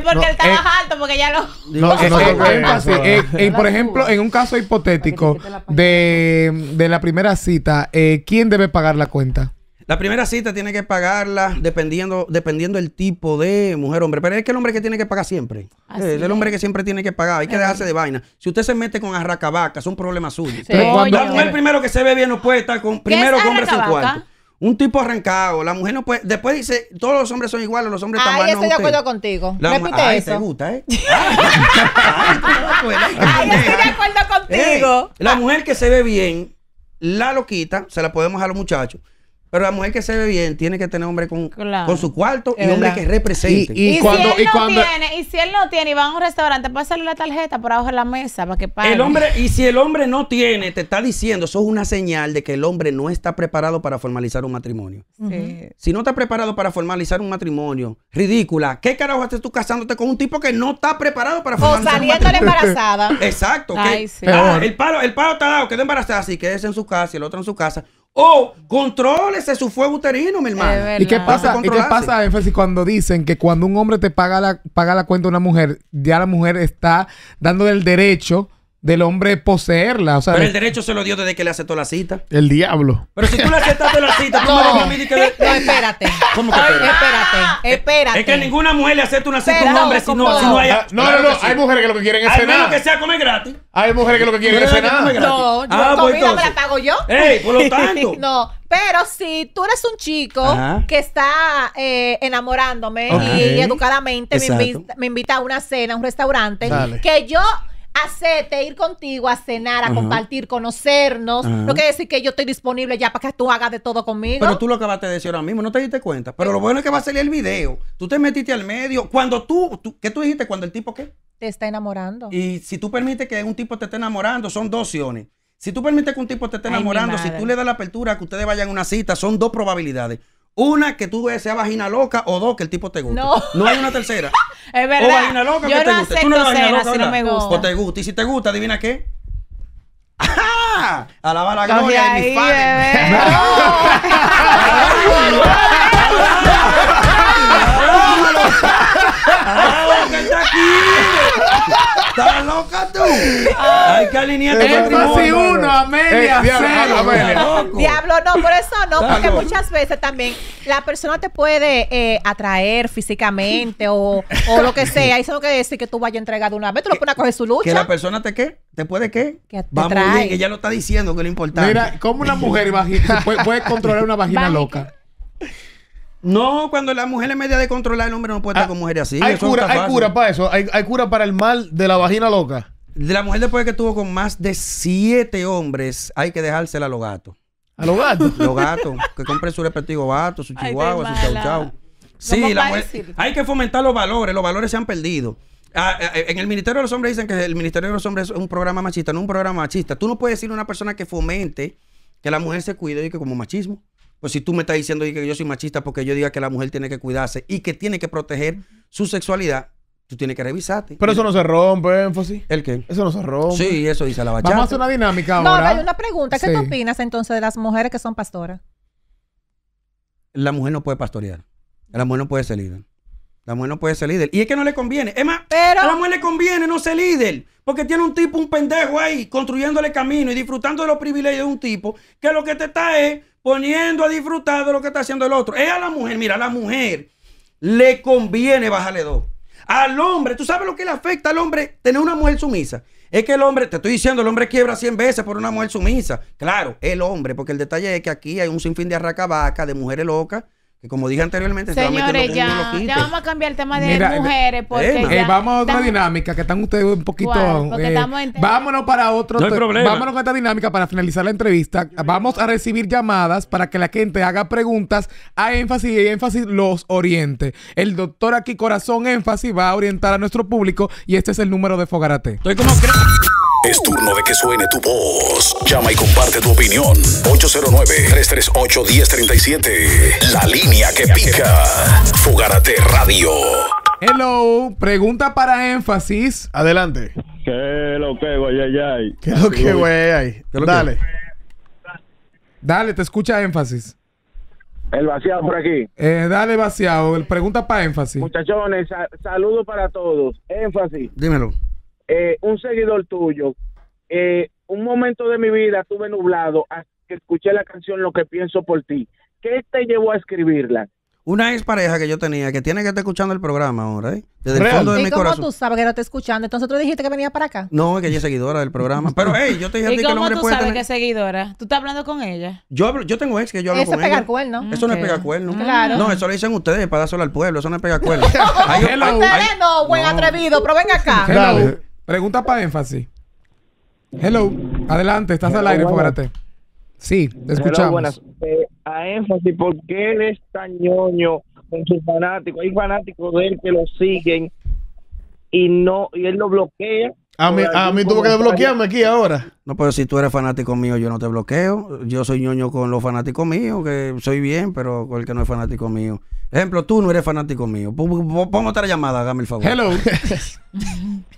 porque él está eh, alto, porque ya lo... No, eh, eh, por ejemplo, en un caso hipotético de, la primera cita, ¿quién debe pagar la cuenta? La primera cita tiene que pagarla dependiendo dependiendo el tipo de mujer hombre, pero es que el hombre que tiene que pagar siempre. Es, el hombre que siempre tiene que pagar, hay que dejarse de vaina. Si usted se mete con arracabaca, es un problema suyo. Ah, el cuando la primero que se ve bien no puede estar con primero hombre cuarto. Un tipo arrancado, la mujer no puede. Después dice, todos los hombres son iguales, los hombres están mal. Ahí estoy de acuerdo contigo. La Repite ay, eso. te gusta, ¿eh? estoy de acuerdo contigo. la mujer que se ve bien, la loquita, se la podemos a los muchachos. Pero la mujer que se ve bien tiene que tener hombre con, su cuarto y hombre que represente. Y, cuando, si él no tiene, y si él no tiene y va a un restaurante, salir la tarjeta por abajo de la mesa para que pague. El hombre, y si el hombre no tiene, te está diciendo, eso es una señal de que el hombre no está preparado para formalizar un matrimonio. Si no está preparado para formalizar un matrimonio, ridícula, ¿qué carajo haces tú casándote con un tipo que no está preparado para formalizar un matrimonio? O saliendo embarazada. Exacto. el palo, el palo está dado, queda embarazada, así quédese en su casa y el otro en su casa o contrólese su fuego uterino, mi hermano. ¿Y qué pasa, ¿Y pasa cuando dicen que cuando un hombre te paga la, paga la cuenta de una mujer, ya la mujer está dando el derecho del hombre poseerla. O sea, pero el derecho se lo dio desde que le aceptó la cita. El diablo. Pero si tú le aceptaste la cita, tú no, no, que no espérate. ¿Cómo que espérate? espérate, espérate. Es que ninguna mujer le acepta una cita a un hombre si no, si no hay... Ah, no, no, no. Hay mujeres que lo que quieren es cenar. Al menos que sea comer gratis. Hay mujeres que lo que quieren es cenar. No, yo ah, pues comida me la pago yo. Ey, por lo tanto. no, pero si tú eres un chico que está eh, enamorándome y, educadamente me invita, a una cena, a un restaurante, que yo hacerte, ir contigo a cenar, a compartir, conocernos. No quiere decir que yo estoy disponible ya para que tú hagas de todo conmigo. Pero tú lo vas de decir ahora mismo, no te diste cuenta. Pero lo bueno es que va a salir el video. Tú te metiste al medio. Cuando tú, ¿qué tú dijiste? Cuando el tipo qué? Te está enamorando. Y si tú permites que un tipo te esté enamorando, son dos opciones. Si tú permites que un tipo te esté enamorando, si tú le das la apertura que ustedes vayan a una cita, son dos probabilidades. Una, que tú sea vagina loca, o dos, que el tipo te guste. No, hay una tercera. es verdad. O vagina loca que te guste. no si no me gusta. O te gusta. Y si te gusta, adivina qué. Alaba la gloria de mi padres. ¿Estás loca tú? Ah. Ay, que alinear tu matrimonio. uno, a media, eh, cero. Diablo, no, por eso no, porque muchas veces también la persona te puede eh, atraer físicamente o, o, lo que sea. Eso no quiere decir que tú vayas entregado una vez. Tú lo pones coger su lucha. ¿Que la persona te qué? ¿Te puede qué? Que te Vamos ella lo está diciendo que es lo importante. Mira, ¿cómo una mujer puede, puede controlar una vagina loca? No, cuando la mujer es media de controlar, el hombre no puede estar ah, con mujeres así. Hay, cura, hay cura, para eso. Hay, cura para el mal de la vagina loca. De la mujer después que estuvo con más de siete hombres, hay que dejársela a los gatos. ¿A los gatos? los gatos. Que compren su repetido gato, su chihuahua, su chau chau. Sí, hay que fomentar los valores. Los valores se han perdido. Ah, eh, eh, en el Ministerio de los Hombres dicen que el Ministerio de los Hombres es un programa machista, no un programa machista. Tú no puedes decir a una persona que fomente que la mujer se cuide y que como machismo. Pues si tú me estás diciendo que yo soy machista porque yo diga que la mujer tiene que cuidarse y que tiene que proteger su sexualidad, tú tienes que revisarte. Pero eso no se rompe, énfasis. ¿El qué? Eso no se rompe. Sí, eso dice la bachata. Vamos a hacer una dinámica ahora. No, hay una pregunta. ¿Qué opinas entonces de las mujeres que son pastoras? La mujer no puede pastorear. La mujer no puede ser libre. La mujer no puede ser líder. Y es que no le conviene. Es más, a la mujer le conviene no ser líder. Porque tiene un tipo, un pendejo ahí, construyéndole camino y disfrutando de los privilegios de un tipo, que lo que te está es poniendo a disfrutar de lo que está haciendo el otro. Es a la mujer, mira, a la mujer le conviene bajarle dos. Al hombre, ¿tú sabes lo que le afecta al hombre tener una mujer sumisa? Es que el hombre, te estoy diciendo, el hombre quiebra 100 veces por una mujer sumisa. Claro, el hombre, porque el detalle es que aquí hay un sinfín de arracabacas, de mujeres locas, como dije anteriormente, señores, ya, ya vamos a cambiar el tema de mujeres. Eh, porque eh, eh, vamos a otra dinámica que están ustedes un poquito. vámonos para otro. No Vámonos con esta dinámica para finalizar la entrevista. Vamos a recibir llamadas para que la gente haga preguntas a énfasis y énfasis los oriente. El doctor aquí, corazón énfasis, va a orientar a nuestro público y este es el número de Fogarate. Estoy como. Es turno de que suene tu voz. Llama y comparte tu opinión. 809-338-1037. La línea que pica. Fugarate Radio. Hello, pregunta para énfasis. Adelante. ¿Qué lo que, güey, lo que, güey, Dale. Dale, te escucha énfasis. El vaciado por aquí. Eh, dale, vaciado. Pregunta para énfasis. Muchachones, Saludo para todos. Énfasis. Dímelo eh, un seguidor tuyo, eh, un momento de mi vida tuve nublado hasta que escuché la canción Lo que pienso por ti. ¿Qué te llevó a escribirla? Una ex pareja que yo tenía que tiene que estar escuchando el programa ahora, ¿eh? Desde el fondo de ¿Y mi cómo tú sabes que no está escuchando? Entonces tú dijiste que venía para acá. No, es que ella es seguidora del programa. Pero, hey, yo te dije a que no me puede. ¿Cómo tú sabes que es seguidora? ¿Tú estás hablando con ella? Yo, yo tengo ex que yo hablo eso con ella. Cuerno. Mm, eso no es pegar cuerno. Mm. Claro. No, eso lo dicen ustedes para dárselo al pueblo. Eso no es pega cuerno. ustedes no, buen atrevido, pero ven acá. Claro. Pregunta para énfasis. Hello, adelante, estás al aire, espérate. Sí, te escuchamos. Eh, a énfasis, ¿por qué él está tan ñoño con sus fanático? Hay fanáticos de él que lo siguen y no y él lo bloquea. A mí, tuvo que desbloquearme aquí ahora. No, pero si tú eres fanático mío, yo no te bloqueo. Yo soy ñoño con los fanáticos míos, que soy bien, pero con el que no es fanático mío. Ejemplo, tú no eres fanático mío. Pongo otra llamada, hágame el favor. Hello.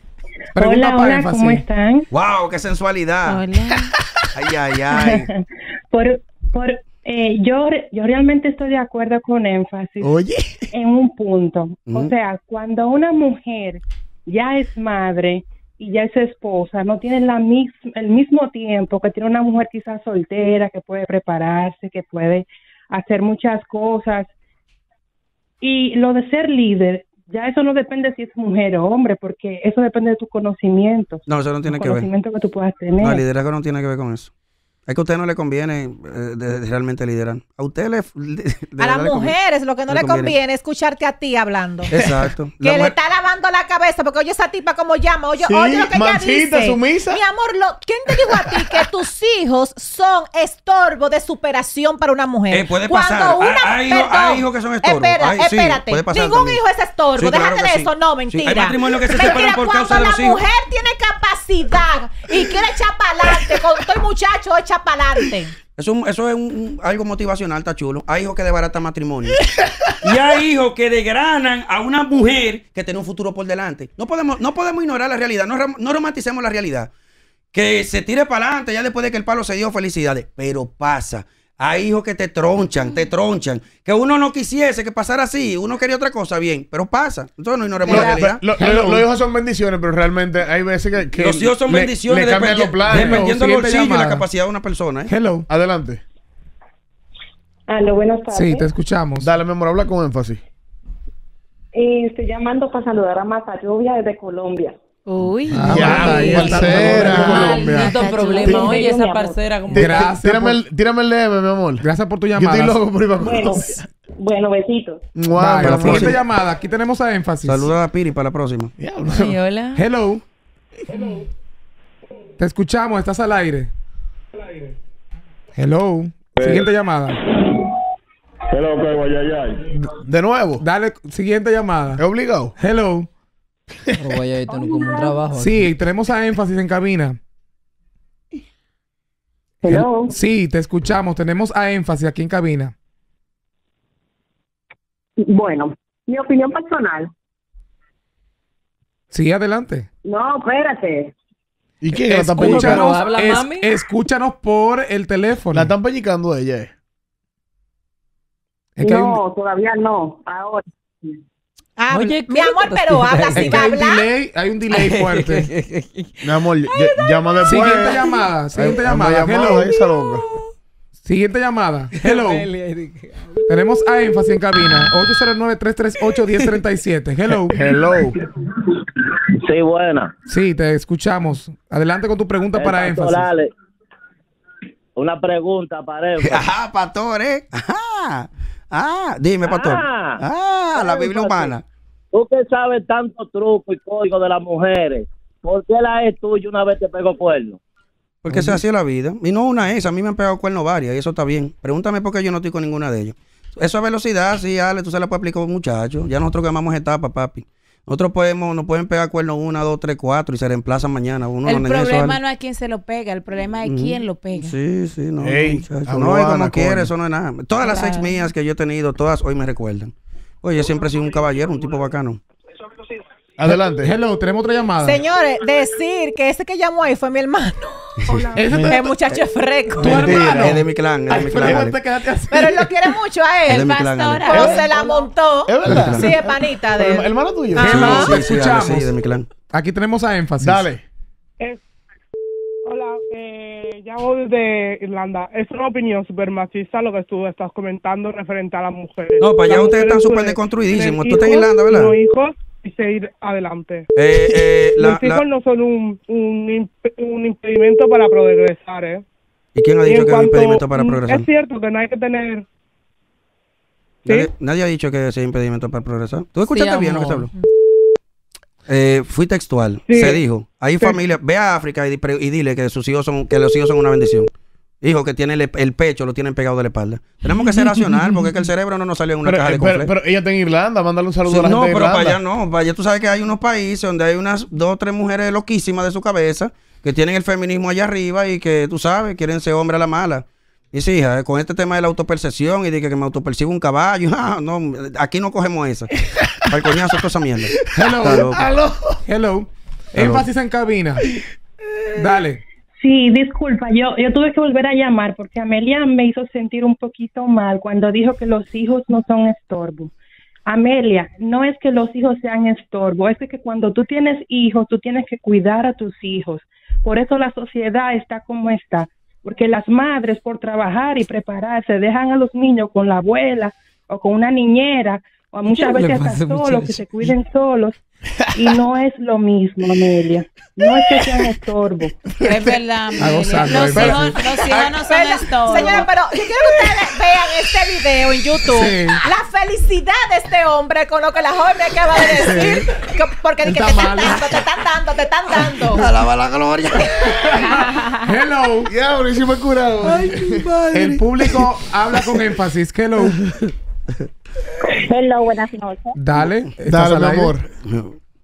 hola, hola, ¿cómo están? ¡Wow! ¡Qué sensualidad! Hola. ¡Ay, ay, ay! por, por, eh, yo, yo realmente estoy de acuerdo con énfasis. En un punto. O mm. sea, cuando una mujer ya es madre y ya es esposa, no tiene la el mismo tiempo que tiene una mujer quizás soltera, que puede prepararse, que puede hacer muchas cosas. Y lo de ser líder ya eso no depende si es mujer o hombre, porque eso depende de tus conocimientos. No, eso no tiene que ver. conocimiento que tú puedas tener. el liderazgo no tiene que ver con eso. Es que a usted no le conviene eh, realmente liderar. A usted le. A las mujeres lo que no le conviene. es escucharte a ti hablando. Exacto. Que le está lavando la cabeza porque oye esa tipa como llama, oye, oye lo que ella dice. sumisa. Mi amor, ¿quién te dijo a ti que tus hijos son estorbo de superación para una mujer? Eh, puede pasar. Ah, hay hijos- hay hijos que son estorbo. Espera, espérate. Ningún hijo es estorbo. Déjate de eso. No, mentira. hay lo que se separan por causa de cuando los la hijos. mujer y quiere echar para adelante. Con todo el muchacho, echa para adelante. Eso, es algo motivacional, está chulo. Hay hijos que desbaratan matrimonio. y hay hijos que degranan a una mujer que tiene un futuro por delante. No podemos, no podemos ignorar la realidad, no, no romanticemos la realidad. Que se tire para adelante ya después de que el palo se dio, felicidades. Pero pasa. Hay hijos que te tronchan, te tronchan. Que uno no quisiese que pasara así, uno quería otra cosa, bien, pero pasa. Entonces no ignoremos la realidad. Los hijos son bendiciones, pero realmente hay veces que. los hijos son bendiciones cambian los planes, dependiendo del bolsillo la capacidad de una persona. ¿eh? Hello. Adelante. Aló, buenas tardes. Sí, te escuchamos. Dale, mi amor, habla con énfasis. Eh, estoy llamando para saludar a Mata Lluvia desde Colombia. Uy, ah, ya, parcera. Maldito problema. Oye, esa parcera. Como... Gracias. Tírame, el, DM, mi amor. Gracias por tu llamada. Yo estoy loco por ir a bueno, besitos. Wow, Siguiente la llamada. Aquí tenemos a énfasis. saludos a Piri para la próxima. Yeah, hola. Hello. Hello. Te escuchamos, estás al aire. Hello. Eh. Siguiente llamada. Hello, que De nuevo. Dale, siguiente llamada. He obligado. Hello trabajo. Sí, tenemos a énfasis en cabina. Hello. Sí, te escuchamos. Tenemos a énfasis aquí en cabina. Bueno, mi opinión personal. Sí, adelante. No, espérate. ¿Y qué? escúchanos, por el teléfono. La están pellicando ella. no, todavía no. Ahora mi amor, pero habla si va a hablar. Delay, hay un delay fuerte. mi amor, llama después. Siguiente llamada. Siguiente llamada. Hello. Siguiente llamada. Hello. Tenemos a énfasis en cabina. 809-338-1037. Hello. Hello. Sí, buena. Sí, te escuchamos. Adelante con tu pregunta para énfasis. Dale. Una pregunta para énfasis. Ajá, pastor, ¿eh? Ajá. Ah, dime, pastor. Ah, ah la Biblia humana. Tú que sabes tanto truco y código de las mujeres, ¿por qué la es tuya una vez te pegó cuerno? Porque se hacía la vida. Y no una es, a mí me han pegado cuerno varias y eso está bien. Pregúntame por qué yo no estoy con ninguna de ellas. Esa a velocidad, sí, Ale, tú se la puedes aplicar a un muchacho. Ya nosotros quemamos etapa, papi. Nosotros podemos, nos pueden pegar cuernos una, dos, tres, cuatro y se reemplazan mañana. Uno el problema no es quién se lo pega, el problema es quién lo pega. Sí, sí, no. no como quiere, eso no es nada. Todas las ex mías que yo he tenido, todas hoy me recuerdan. Oye, yo siempre he sido un caballero, un tipo bacano. Eso Adelante. Hello, tenemos otra llamada. Señores, decir que ese que llamó ahí fue mi hermano. Hola. muchacho es fresco. Tu hermano. Es de mi clan, de mi clan. Pero él lo quiere mucho a él. Pastora. se la montó. Es verdad. Sí, es panita de él. Hermano tuyo. Sí, escuchamos. de mi clan. Aquí tenemos a énfasis. Dale. Hola, eh, voy desde Irlanda. Es una opinión súper machista lo que tú estás comentando referente a las mujeres. No, para allá ustedes están súper deconstruidísimos. Tú estás en Irlanda, ¿verdad? hijos y seguir adelante. Los eh, eh, hijos no son un, un, impedimento para progresar, ¿eh? ¿Y quién ha dicho que es un impedimento para mm, progresar? Es cierto que no hay que tener... Nadie, ha dicho que sea impedimento para progresar. ¿Tú escuchaste bien lo que se habló? Eh, fui textual, se dijo. Hay familia ve a África y, y, dile que sus hijos son, que los hijos son una bendición. Hijo que tiene el, pecho, lo tienen pegado de la espalda. Tenemos que ser racional, porque es que el cerebro no nos sale en una caja eh, de pero, pero, ella está en Irlanda, mándale un saludo a la no, gente. No, pero para allá no. Para allá tú sabes que hay unos países donde hay unas dos o tres mujeres loquísimas de su cabeza que tienen el feminismo allá arriba y que tú sabes, quieren ser hombre a la mala. Y sí, hija, eh, con este tema de la autopercepción y de que, me autopercibo un caballo, no, aquí no cogemos esa. Para el coñazo, mierda. Hello, hello, hello. Énfasis en cabina. Dale. Sí, disculpa, yo, yo tuve que volver a llamar porque Amelia me hizo sentir un poquito mal cuando dijo que los hijos no son estorbo. Amelia, no es que los hijos sean estorbo, es que cuando tú tienes hijos, tú tienes que cuidar a tus hijos. Por eso la sociedad está como está, porque las madres por trabajar y prepararse dejan a los niños con la abuela o con una niñera o muchas veces hasta solos, que se cuiden solos. Y no es lo mismo, Amelia. No es que sean estorbo. Es verdad, Amelia. los, hijos, los, hijos, no son estorbo. Señora, pero yo quiero que ustedes vean este video en YouTube. La felicidad de este hombre con lo que la joven acaba de decir. porque te están dando, te están dando, te están dando. Alaba la gloria. Hello. Ya, buenísimo curado. Ay, El público habla con énfasis. Hello. Hello, buenas noches. Dale, dale, amor.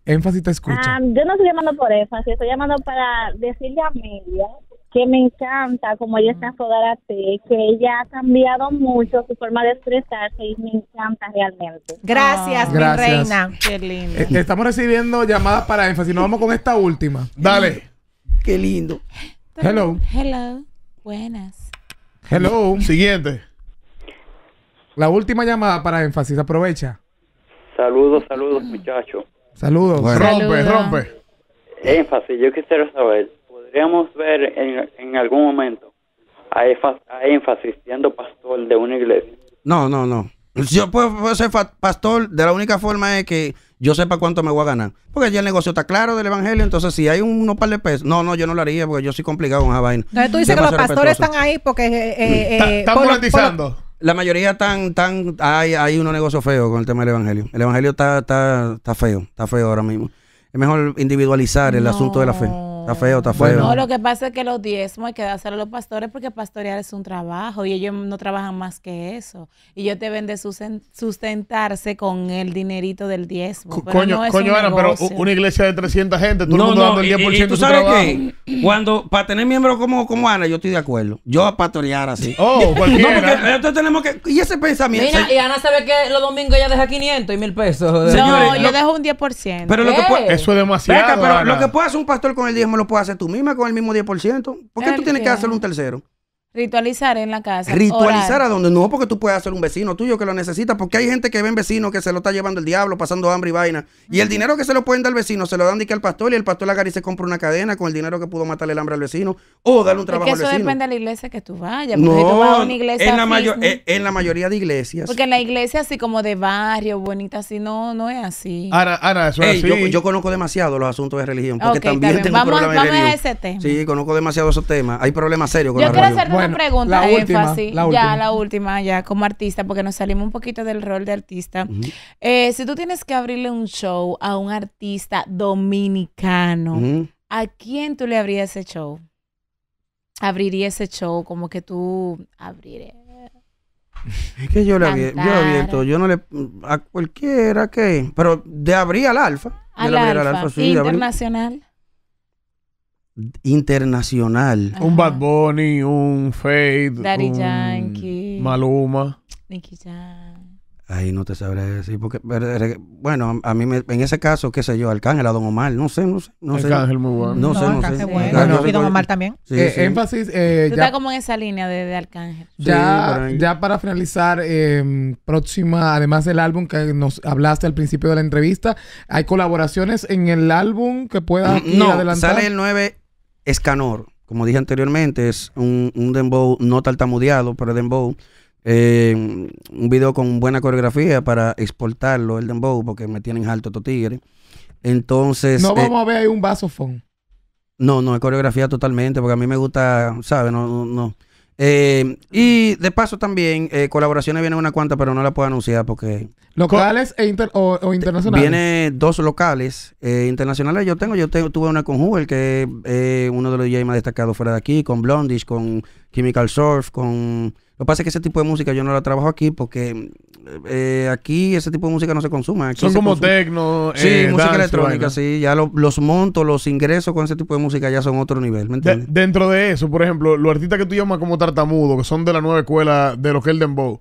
Énfasis te escucha. Ah, yo no estoy llamando por énfasis, estoy llamando para decirle a Amelia que me encanta como ella está ah. ti, que ella ha cambiado mucho su forma de expresarse y me encanta realmente. Gracias, ah, mi reina. Qué lindo. Eh, estamos recibiendo llamadas para énfasis. Nos vamos con esta última. Dale. Qué lindo. Hello. Hello. Buenas. Hello. Siguiente. La última llamada para énfasis, aprovecha. Saludos, saludos, muchachos. Saludos. Rompe, rompe. Énfasis, yo quisiera saber, ¿podríamos ver en, en algún momento a énfasis, siendo pastor de una iglesia? No, no, no. Yo puedo, ser pastor de la única forma es que yo sepa cuánto me voy a ganar. Porque ya el negocio está claro del evangelio, entonces si hay unos par de pesos. No, no, yo no lo haría porque yo soy complicado con esa vaina. Entonces tú dices que los pastores están ahí porque. Eh, eh, están eh, monetizando. La mayoría están, tan hay, hay unos negocios feos con el tema del evangelio. El evangelio está, está, está feo, está feo ahora mismo. Es mejor individualizar el asunto de la fe feo, está feo. no, lo que pasa es que los diezmos hay que dárselo a los pastores porque pastorear es un trabajo y ellos no trabajan más que eso. Y ellos deben de sustentarse con el dinerito del diezmo. pero coño, coño Ana, pero una iglesia de 300 gente, todo no, dando el 10% tú sabes qué? Cuando, para tener miembros como, como Ana, yo estoy de acuerdo. Yo a pastorear así. Oh, tenemos que... Y ese pensamiento... y Ana sabe que los domingos ella deja 500 y mil pesos. No, yo dejo un 10%. Pero lo que Eso es demasiado, pero lo que puede hacer un pastor con el diezmo lo puedes hacer tú misma con el mismo 10%? ¿Por qué tú tienes que hacerlo un tercero? Ritualizar en la casa. Ritualizar a donde no, porque tú puedes hacer un vecino tuyo que lo necesita, porque hay gente que ven vecinos que se lo está llevando el diablo, pasando hambre y vaina. Y el dinero que se lo pueden dar al vecino se lo dan que al pastor y el pastor la y se compra una cadena con el dinero que pudo matarle el hambre al vecino o darle un trabajo al vecino. Eso depende de la iglesia que tú vayas. no, a una iglesia. En la, eh, en, la, mayoría de iglesias. Porque en la iglesia, así como de barrio, bonita, así, no, no es así. Ahora, eso es así. Yo, yo, conozco demasiado los asuntos de religión, porque también, vamos, a ese tema. Sí, conozco demasiado esos temas. Hay problemas serios con la una pregunta, la última, Ya, la última, ya, como artista, porque nos salimos un poquito del rol de artista. Eh, si tú tienes que abrirle un show a un artista dominicano, ¿a quién tú le abrirías ese show? Abriría ese show, como que tú abrirías Es que yo le, abierto, yo no le. A cualquiera que. Pero de abrir al alfa. Al alfa, alfa sí, internacional internacional. Un Bad Bunny, un Fade, Daddy Yankee, Maluma. Nicky Jam. Ahí no te sabré decir, porque, eh, bueno, a mí me, en ese caso, qué sé yo, Arcángel, a Don Omar, no sé, no sé. No Arcángel muy bueno. No, sé, no sé. y Don Omar también. Sí, Énfasis. Eh, ya, como en esa línea de, de Arcángel. Ya, ya para finalizar, em, próxima, además del álbum que nos hablaste al principio de la entrevista, ¿hay colaboraciones en el álbum que pueda mm, No, adelantar? sale el 9 Escanor, como dije anteriormente, es un, dembow no tartamudeado, pero dembow. Eh, un video con buena coreografía para exportarlo, el dembow, porque me tienen alto estos Entonces. No eh, vamos a ver ahí un vasofón. No, no, es coreografía totalmente, porque a mí me gusta, ¿sabes? No, no, no. Eh, y de paso también, eh, colaboraciones vienen una cuanta, pero no la puedo anunciar porque... ¿Locales e o, internacionales? Viene dos locales eh, internacionales. Yo tengo, yo tengo, tuve una con Google que es uno de los DJs más destacados fuera de aquí, con Blondish, con Chemical Surf, con... Lo que pasa es que ese tipo de música yo no la trabajo aquí porque eh, aquí ese tipo de música no se consume. Son como techno. Sí, eh, música electrónica, sí. Ya los montos, los ingresos con ese tipo de música ya son otro nivel, ¿me entiendes? dentro de eso, por ejemplo, los artistas que tú llamas como tartamudo, que son de la nueva escuela de los Helden Bow,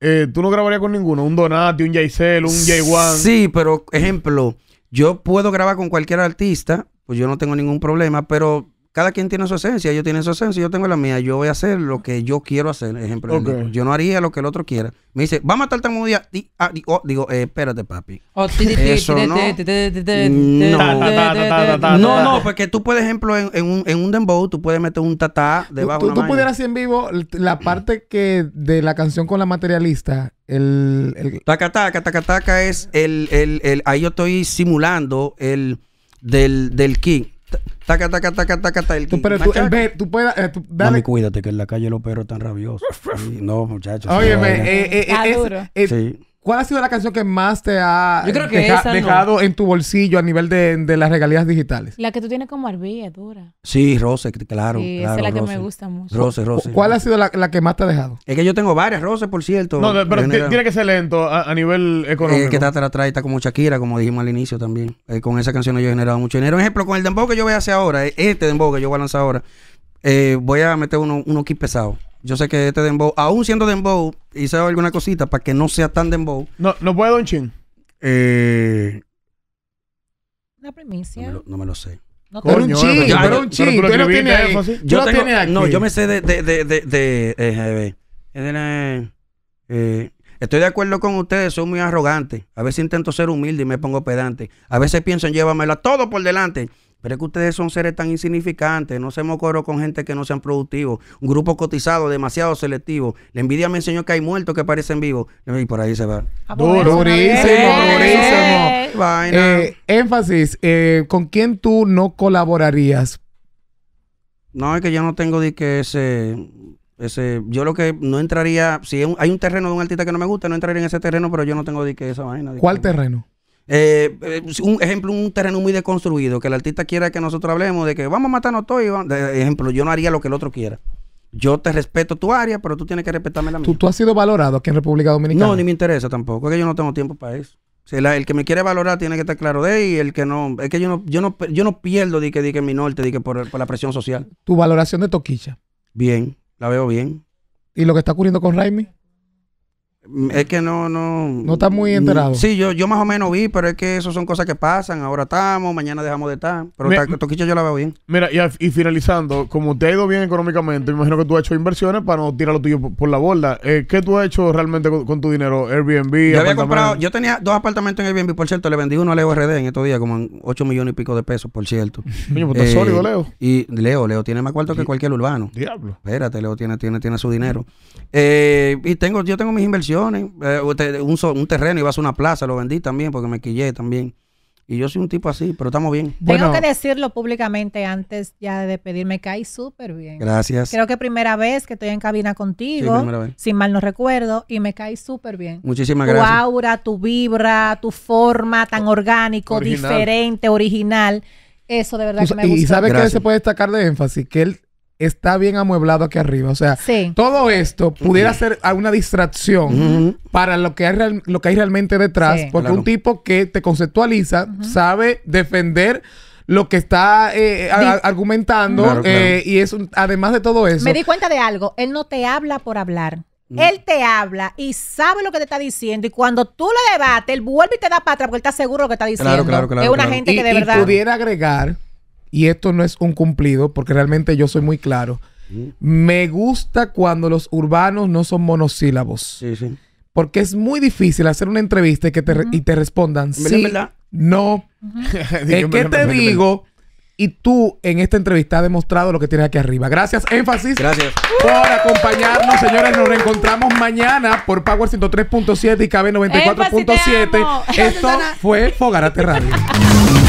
eh, tú no grabarías con ninguno, un Donati, un Jaycel, un J1. Sí, pero ejemplo, yo puedo grabar con cualquier artista, pues yo no tengo ningún problema, pero cada quien tiene su esencia, yo tienen su esencia, yo tengo la mía, yo voy a hacer lo que yo quiero hacer, ejemplo. Yo no haría lo que el otro quiera. Me dice, va a matar tan día, digo, espérate papi. Eso no. No, no, porque tú puedes, ejemplo, en, un, en un dembow, tú puedes meter un tatá debajo de Tú, tú pudieras en vivo la parte que de la canción con la materialista, el... el... Taca, es el, el, el... Ahí yo estoy simulando el del, del king taca, taca, taca, taca, taca. El, pero tú, tú eh, cuídate que en la calle los perros están rabiosos. no, muchachos. Óyeme, eh, eh, eh sí. ¿Cuál ha sido la canción que más te ha dejado en tu bolsillo a nivel de, las regalías digitales? La que tú tienes como Barbie dura. Sí, Rose, claro. Sí, esa es la que me gusta mucho. Rose, Rose. ¿Cuál ha sido la, que más te ha dejado? Es que yo tengo varias, Rose, por cierto. No, pero tiene que ser lento a, nivel económico. Es eh, que está atrás está como Shakira, como dijimos al inicio también. Eh, con esa canción yo he generado mucho dinero. Por ejemplo, con el dembow que yo voy a hacer ahora, eh, este dembow que yo voy a lanzar ahora, voy a meter uno, uno kit pesado. Yo sé que este dembow, aún siendo dembow, hice alguna cosita para que no sea tan dembow. No, no puedo, un Chin. Eh, Una primicia. No me lo, sé. No Pero un chin, pero- un lo aquí. No, yo me sé de. de, de, de, eh, eh, eh, estoy de acuerdo con ustedes, soy muy arrogante. A veces intento ser humilde y me pongo pedante. A veces pienso en llevármela todo por delante. Pero es que ustedes son seres tan insignificantes, no se me coro con gente que no sean productivos, un grupo cotizado, demasiado selectivo. La envidia me enseñó que hay muertos que parecen vivos. Y por ahí se va. Ah, durísimo, durísimo. Eh, vaina. Eh, énfasis, eh, ¿con quién tú no colaborarías? No, es que yo no tengo de que ese... Ese, yo lo que no entraría, si hay un terreno de un artista que no me gusta, no entraría en ese terreno, pero yo no tengo de que esa vaina. ¿Cuál terreno? Eh, eh, un ejemplo, un terreno muy deconstruido, que el artista quiera que nosotros hablemos de que vamos a matarnos todos. Y ejemplo, yo no haría lo que el otro quiera. Yo te respeto tu área, pero tú tienes que respetarme la mía. ¿Tú, has sido valorado aquí en República Dominicana? No, ni me interesa tampoco, es que yo no tengo tiempo para eso. el que me quiere valorar tiene que estar claro de él y el que no, es que yo no, yo no, yo no pierdo di que, di que mi norte, di que por, por la presión social. ¿Tu valoración de Toquilla? Bien, la veo bien. ¿Y lo que está ocurriendo con Raimi? Mm, es que no, no. No está muy mm, enterado. Sí, yo, yo más o menos vi, pero es que eso son cosas que pasan. Ahora estamos, mañana dejamos de estar. Pero toquicho yo la veo bien. Mira, y, y, finalizando, como te ha ido bien económicamente, me imagino que tú has hecho inversiones para no tirar lo tuyo por, la borda. Eh, ¿Qué tú has hecho realmente con, tu dinero? Airbnb, yo había comprado, yo tenía dos apartamentos en Airbnb, por cierto, le vendí uno a Leo RD en estos días, como 8 millones y pico de pesos, por cierto. coño pues está eh, sólido, Leo. Y Leo, Leo tiene más cuarto que cualquier urbano. Diablo. Espérate, Leo tiene, tiene, tiene su dinero. Eh, y tengo, yo tengo mis inversiones eh, un, un, terreno, iba a una plaza, lo vendí también porque me quillé también. Y yo soy un tipo así, pero estamos bien. Tengo que decirlo públicamente antes ya de pedirme que hay súper bien. Gracias. Creo que primera vez que estoy en cabina contigo, sin mal no recuerdo, y me caí súper bien. Muchísimas gracias. Tu aura, tu vibra, tu forma tan orgánico, diferente, original. Eso de verdad que me gusta. Y sabes que se puede destacar de énfasis, que él está bien amueblado aquí arriba. O sea, todo esto pudiera ser una distracción para lo que, hay lo que hay realmente detrás, porque un tipo que te conceptualiza sabe defender lo que está eh, eh, argumentando eh, y es además de todo eso. Me di cuenta de algo, él no te habla por hablar. Mm. Él te habla y sabe lo que te está diciendo. Y cuando tú le debates, él vuelve y te da para porque él está seguro de lo que está diciendo. es una gente que de pudiera agregar y esto no es un cumplido, porque realmente yo soy muy claro. Me gusta cuando los urbanos no son monosílabos. Sí, sí. Porque es muy difícil hacer una entrevista y, que te, y te respondan sí, no. qué te digo? Y tú en esta entrevista has demostrado lo que tienes aquí arriba. Gracias, énfasis. Gracias. Por acompañarnos, señores. Nos reencontramos mañana por Power 103.7 y KB 94.7. Esto fue Fogarate Radio.